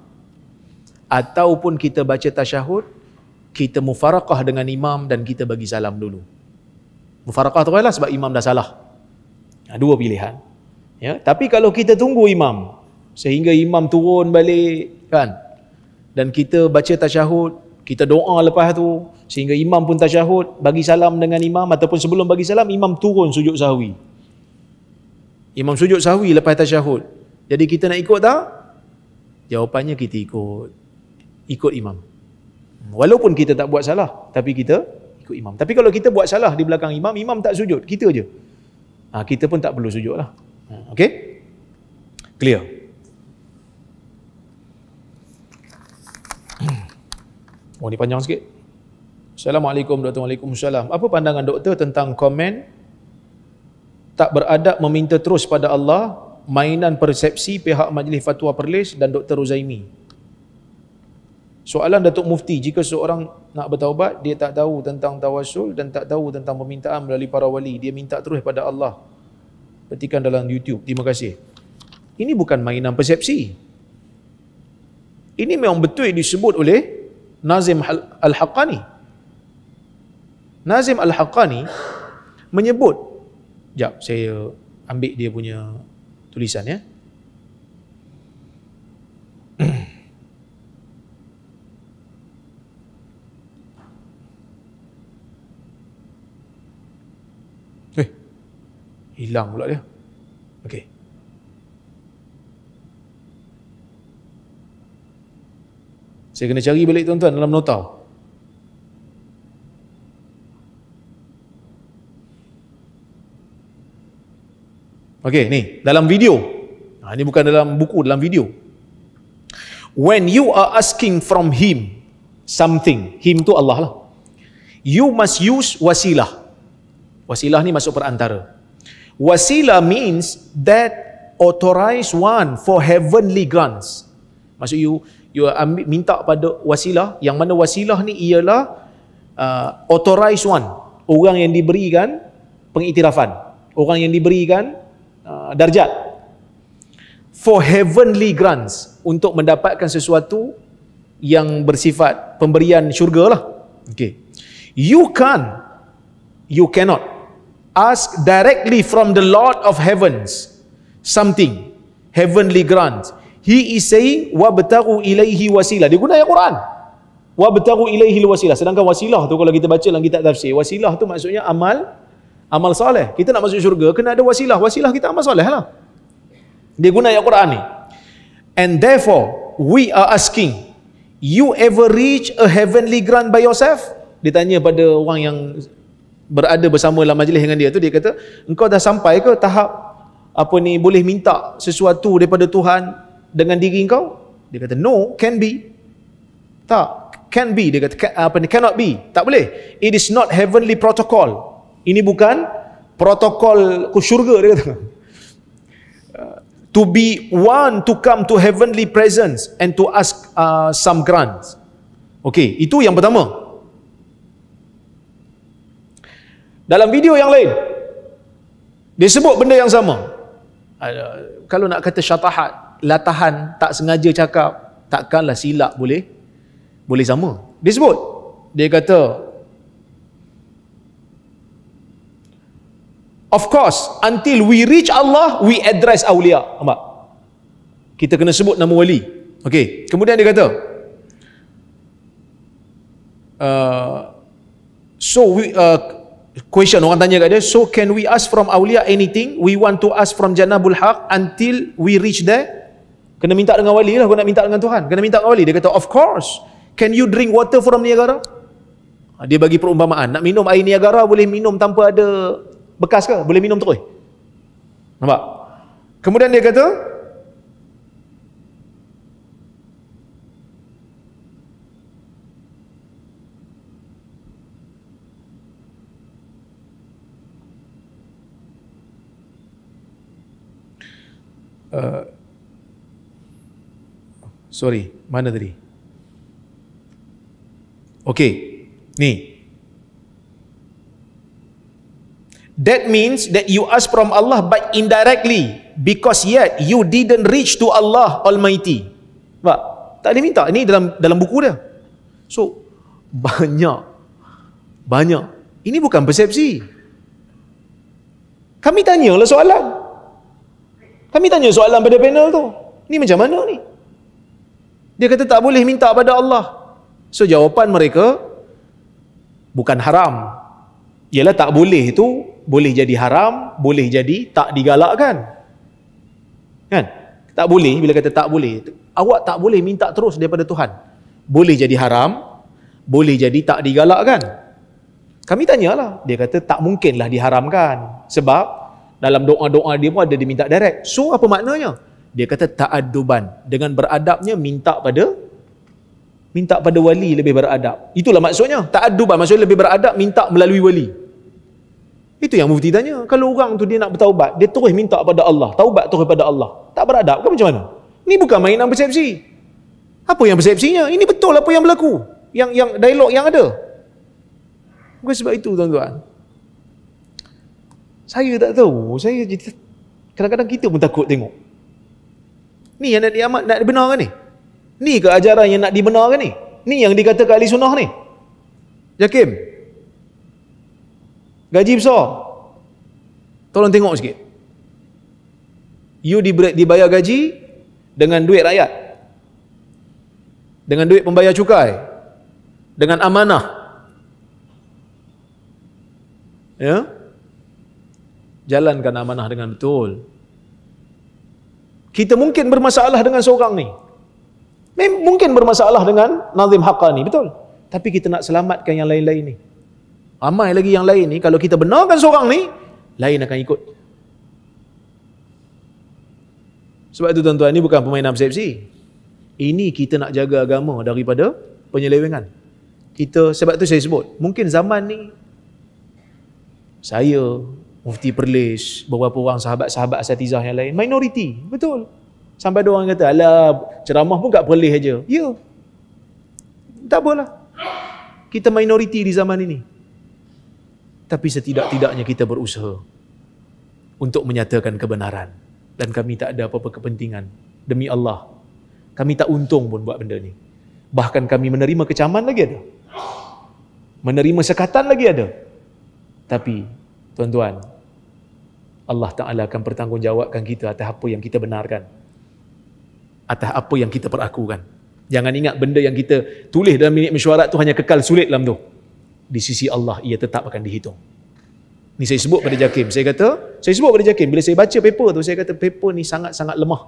ataupun kita baca tasyahud kita mufarakah dengan imam dan kita bagi salam dulu mufarakah tu lah sebab imam dah salah ha, dua pilihan ya tapi kalau kita tunggu imam sehingga imam turun balik kan dan kita baca tasyahud kita doa lepas tu sehingga imam pun tasyahud bagi salam dengan imam ataupun sebelum bagi salam imam turun sujud sahwi Imam sujud sahwi lepas tasyahud. Jadi kita nak ikut tak? Jawapannya kita ikut. Ikut imam. Walaupun kita tak buat salah, tapi kita ikut imam. Tapi kalau kita buat salah di belakang imam, imam tak sujud. Kita je. Ha, kita pun tak perlu sujud lah. Ha, okay? Clear. Oh, ni panjang sikit. Assalamualaikum, Dr. Waalaikumsalam. Apa pandangan doktor tentang komen tak beradab meminta terus pada Allah mainan persepsi pihak Majlis Fatwa Perlis dan Dr. Ruzaimi. Soalan Datuk Mufti, jika seorang nak bertaubat, dia tak tahu tentang tawasul dan tak tahu tentang permintaan melalui para wali. Dia minta terus pada Allah. Petikan dalam YouTube. Terima kasih. Ini bukan mainan persepsi. Ini memang betul disebut oleh Nazim Al-Haqqani. Nazim Al-Haqqani menyebut Sekejap saya ambil dia punya tulisan ya. Eh. Hilang pula dia. Okey. Saya kena cari balik tuan-tuan dalam nota. Tahu. Okay, ni dalam video. Ha, ini bukan dalam buku, dalam video. When you are asking from him something, him tu Allah lah. You must use wasilah. Wasilah ni masuk perantara. Wasilah means that authorized one for heavenly grants. Maksud you, you ambil, minta pada wasilah, yang mana wasilah ni ialah uh, authorized one. Orang yang diberikan pengiktirafan. Orang yang diberikan darjat for heavenly grants untuk mendapatkan sesuatu yang bersifat pemberian syurga lah okay. you can you cannot ask directly from the Lord of heavens something heavenly grants he is saying wa betaru ilaihi wasilah dia guna ayat Quran wa betaru ilaihi wasilah sedangkan wasilah tu kalau kita baca dalam kitab tafsir wasilah tu maksudnya amal amal soleh. Kita nak masuk syurga, kena ada wasilah. Wasilah kita amal soleh lah. Dia guna ayat Quran ni. And therefore, we are asking, you ever reach a heavenly grant by yourself? Dia tanya pada orang yang berada bersama dalam majlis dengan dia tu, dia kata, engkau dah sampai ke tahap apa ni boleh minta sesuatu daripada Tuhan dengan diri engkau? Dia kata, no, can be. Tak, can be. Dia kata, apa ni, cannot be. Tak boleh. It is not heavenly protocol. Ini bukan protokol ke syurga dia kata. To be one to come to heavenly presence and to ask uh, some grants. Okey, itu yang pertama. Dalam video yang lain, dia sebut benda yang sama. Uh, kalau nak kata syatahat, latahan, tak sengaja cakap, takkanlah silap boleh, boleh sama. Dia sebut, dia kata, Of course, until we reach Allah, we address awliya. Nampak? Kita kena sebut nama wali. Okey. Kemudian dia kata, uh, so we, uh, question orang tanya kat dia, so can we ask from awliya anything we want to ask from jannah haq until we reach there? Kena minta dengan wali lah, kau nak minta dengan Tuhan. Kena minta dengan wali. Dia kata, of course. Can you drink water from Niagara? Ha, dia bagi perumpamaan. Nak minum air Niagara, boleh minum tanpa ada bekas ke? Boleh minum terus. Nampak? Kemudian dia kata Uh, sorry, mana tadi? Okey, ni. That means that you ask from Allah but indirectly because yet you didn't reach to Allah Almighty. Nampak? Tak ada minta. Ini dalam dalam buku dia. So, banyak. Banyak. Ini bukan persepsi. Kami tanyalah soalan. Kami tanya soalan pada panel tu. Ni macam mana ni? Dia kata tak boleh minta pada Allah. So jawapan mereka bukan haram. Ialah tak boleh tu boleh jadi haram, boleh jadi tak digalakkan. Kan? Tak boleh bila kata tak boleh. Awak tak boleh minta terus daripada Tuhan. Boleh jadi haram, boleh jadi tak digalakkan. Kami tanyalah, dia kata tak mungkinlah diharamkan. Sebab dalam doa-doa dia pun ada diminta direct. So apa maknanya? Dia kata tak ta'adduban. Dengan beradabnya minta pada minta pada wali lebih beradab. Itulah maksudnya. tak Ta'adduban maksudnya lebih beradab minta melalui wali. Itu yang mufti tanya. Kalau orang tu dia nak bertaubat, dia terus minta kepada Allah. Taubat terus kepada Allah. Tak beradab ke macam mana? Ini bukan mainan persepsi. Apa yang persepsinya? Ini betul apa yang berlaku. Yang yang dialog yang ada. Bukan sebab itu tuan-tuan. Saya tak tahu. Saya kadang-kadang kita pun takut tengok. Ni yang nak diamat nak dibenarkan ni. Ni ke ajaran yang nak dibenarkan ni? Ni yang dikatakan ahli sunnah ni. Yakim, Gaji besar. Tolong tengok sikit. You dibayar gaji dengan duit rakyat. Dengan duit pembayar cukai. Dengan amanah. Ya? Jalankan amanah dengan betul. Kita mungkin bermasalah dengan seorang ni. Mungkin bermasalah dengan Nazim ni betul. Tapi kita nak selamatkan yang lain-lain ni. -lain Ramai lagi yang lain ni kalau kita benarkan seorang ni, lain akan ikut. Sebab itu tuan-tuan ni bukan permainan sepsi. Ini kita nak jaga agama daripada penyelewengan. Kita sebab tu saya sebut, mungkin zaman ni saya Mufti Perlis, beberapa orang sahabat-sahabat asatizah yang lain, minoriti. Betul. Sampai ada orang kata, ala ceramah pun kat Perlis aja. Ya. Tak apalah. Kita minoriti di zaman ini tapi setidak-tidaknya kita berusaha untuk menyatakan kebenaran dan kami tak ada apa-apa kepentingan demi Allah kami tak untung pun buat benda ni bahkan kami menerima kecaman lagi ada menerima sekatan lagi ada tapi tuan-tuan Allah Ta'ala akan pertanggungjawabkan kita atas apa yang kita benarkan atas apa yang kita perakukan jangan ingat benda yang kita tulis dalam minit mesyuarat tu hanya kekal sulit dalam tu di sisi Allah ia tetap akan dihitung. Ni saya sebut pada Jakim. Saya kata, saya sebut pada Jakim bila saya baca paper tu saya kata paper ni sangat-sangat lemah.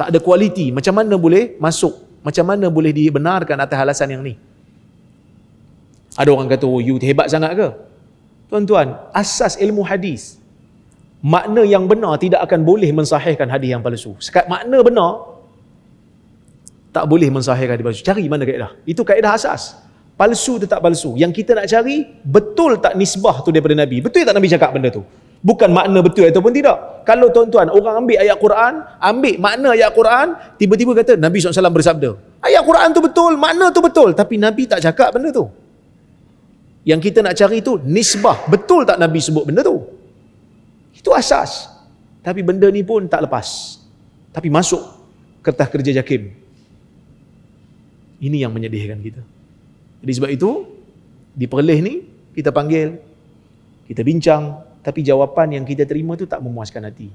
Tak ada kualiti. Macam mana boleh masuk? Macam mana boleh dibenarkan atas alasan yang ni? Ada orang kata, oh, you hebat sangat ke? Tuan-tuan, asas ilmu hadis, makna yang benar tidak akan boleh mensahihkan hadis yang palsu. Sekat makna benar, tak boleh mensahihkan hadis palsu. Cari mana kaedah? Itu kaedah asas palsu tu tak palsu. Yang kita nak cari, betul tak nisbah tu daripada Nabi? Betul tak Nabi cakap benda tu? Bukan makna betul ataupun tidak. Kalau tuan-tuan, orang ambil ayat Quran, ambil makna ayat Quran, tiba-tiba kata Nabi SAW bersabda. Ayat Quran tu betul, makna tu betul. Tapi Nabi tak cakap benda tu. Yang kita nak cari tu nisbah. Betul tak Nabi sebut benda tu? Itu asas. Tapi benda ni pun tak lepas. Tapi masuk kertas kerja jakim. Ini yang menyedihkan kita. Jadi sebab itu, di Perlis ni, kita panggil, kita bincang, tapi jawapan yang kita terima tu tak memuaskan hati.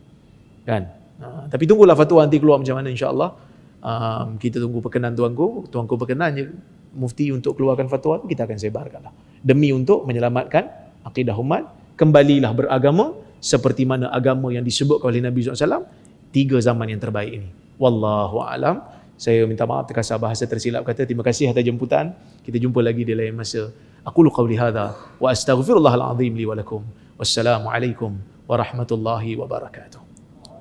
Kan? Ha, tapi tunggulah fatwa nanti keluar macam mana Allah Um, ha, kita tunggu perkenan tuanku, tuanku perkenan je mufti untuk keluarkan fatwa tu, kita akan sebarkanlah Demi untuk menyelamatkan akidah umat, kembalilah beragama seperti mana agama yang disebut oleh Nabi SAW, tiga zaman yang terbaik ini. Wallahu a'lam saya minta maaf terkasar bahasa tersilap kata terima kasih atas jemputan kita jumpa lagi di lain masa aku lu qauli hadha wa astaghfirullahal azim li wa lakum wassalamu alaikum warahmatullahi wabarakatuh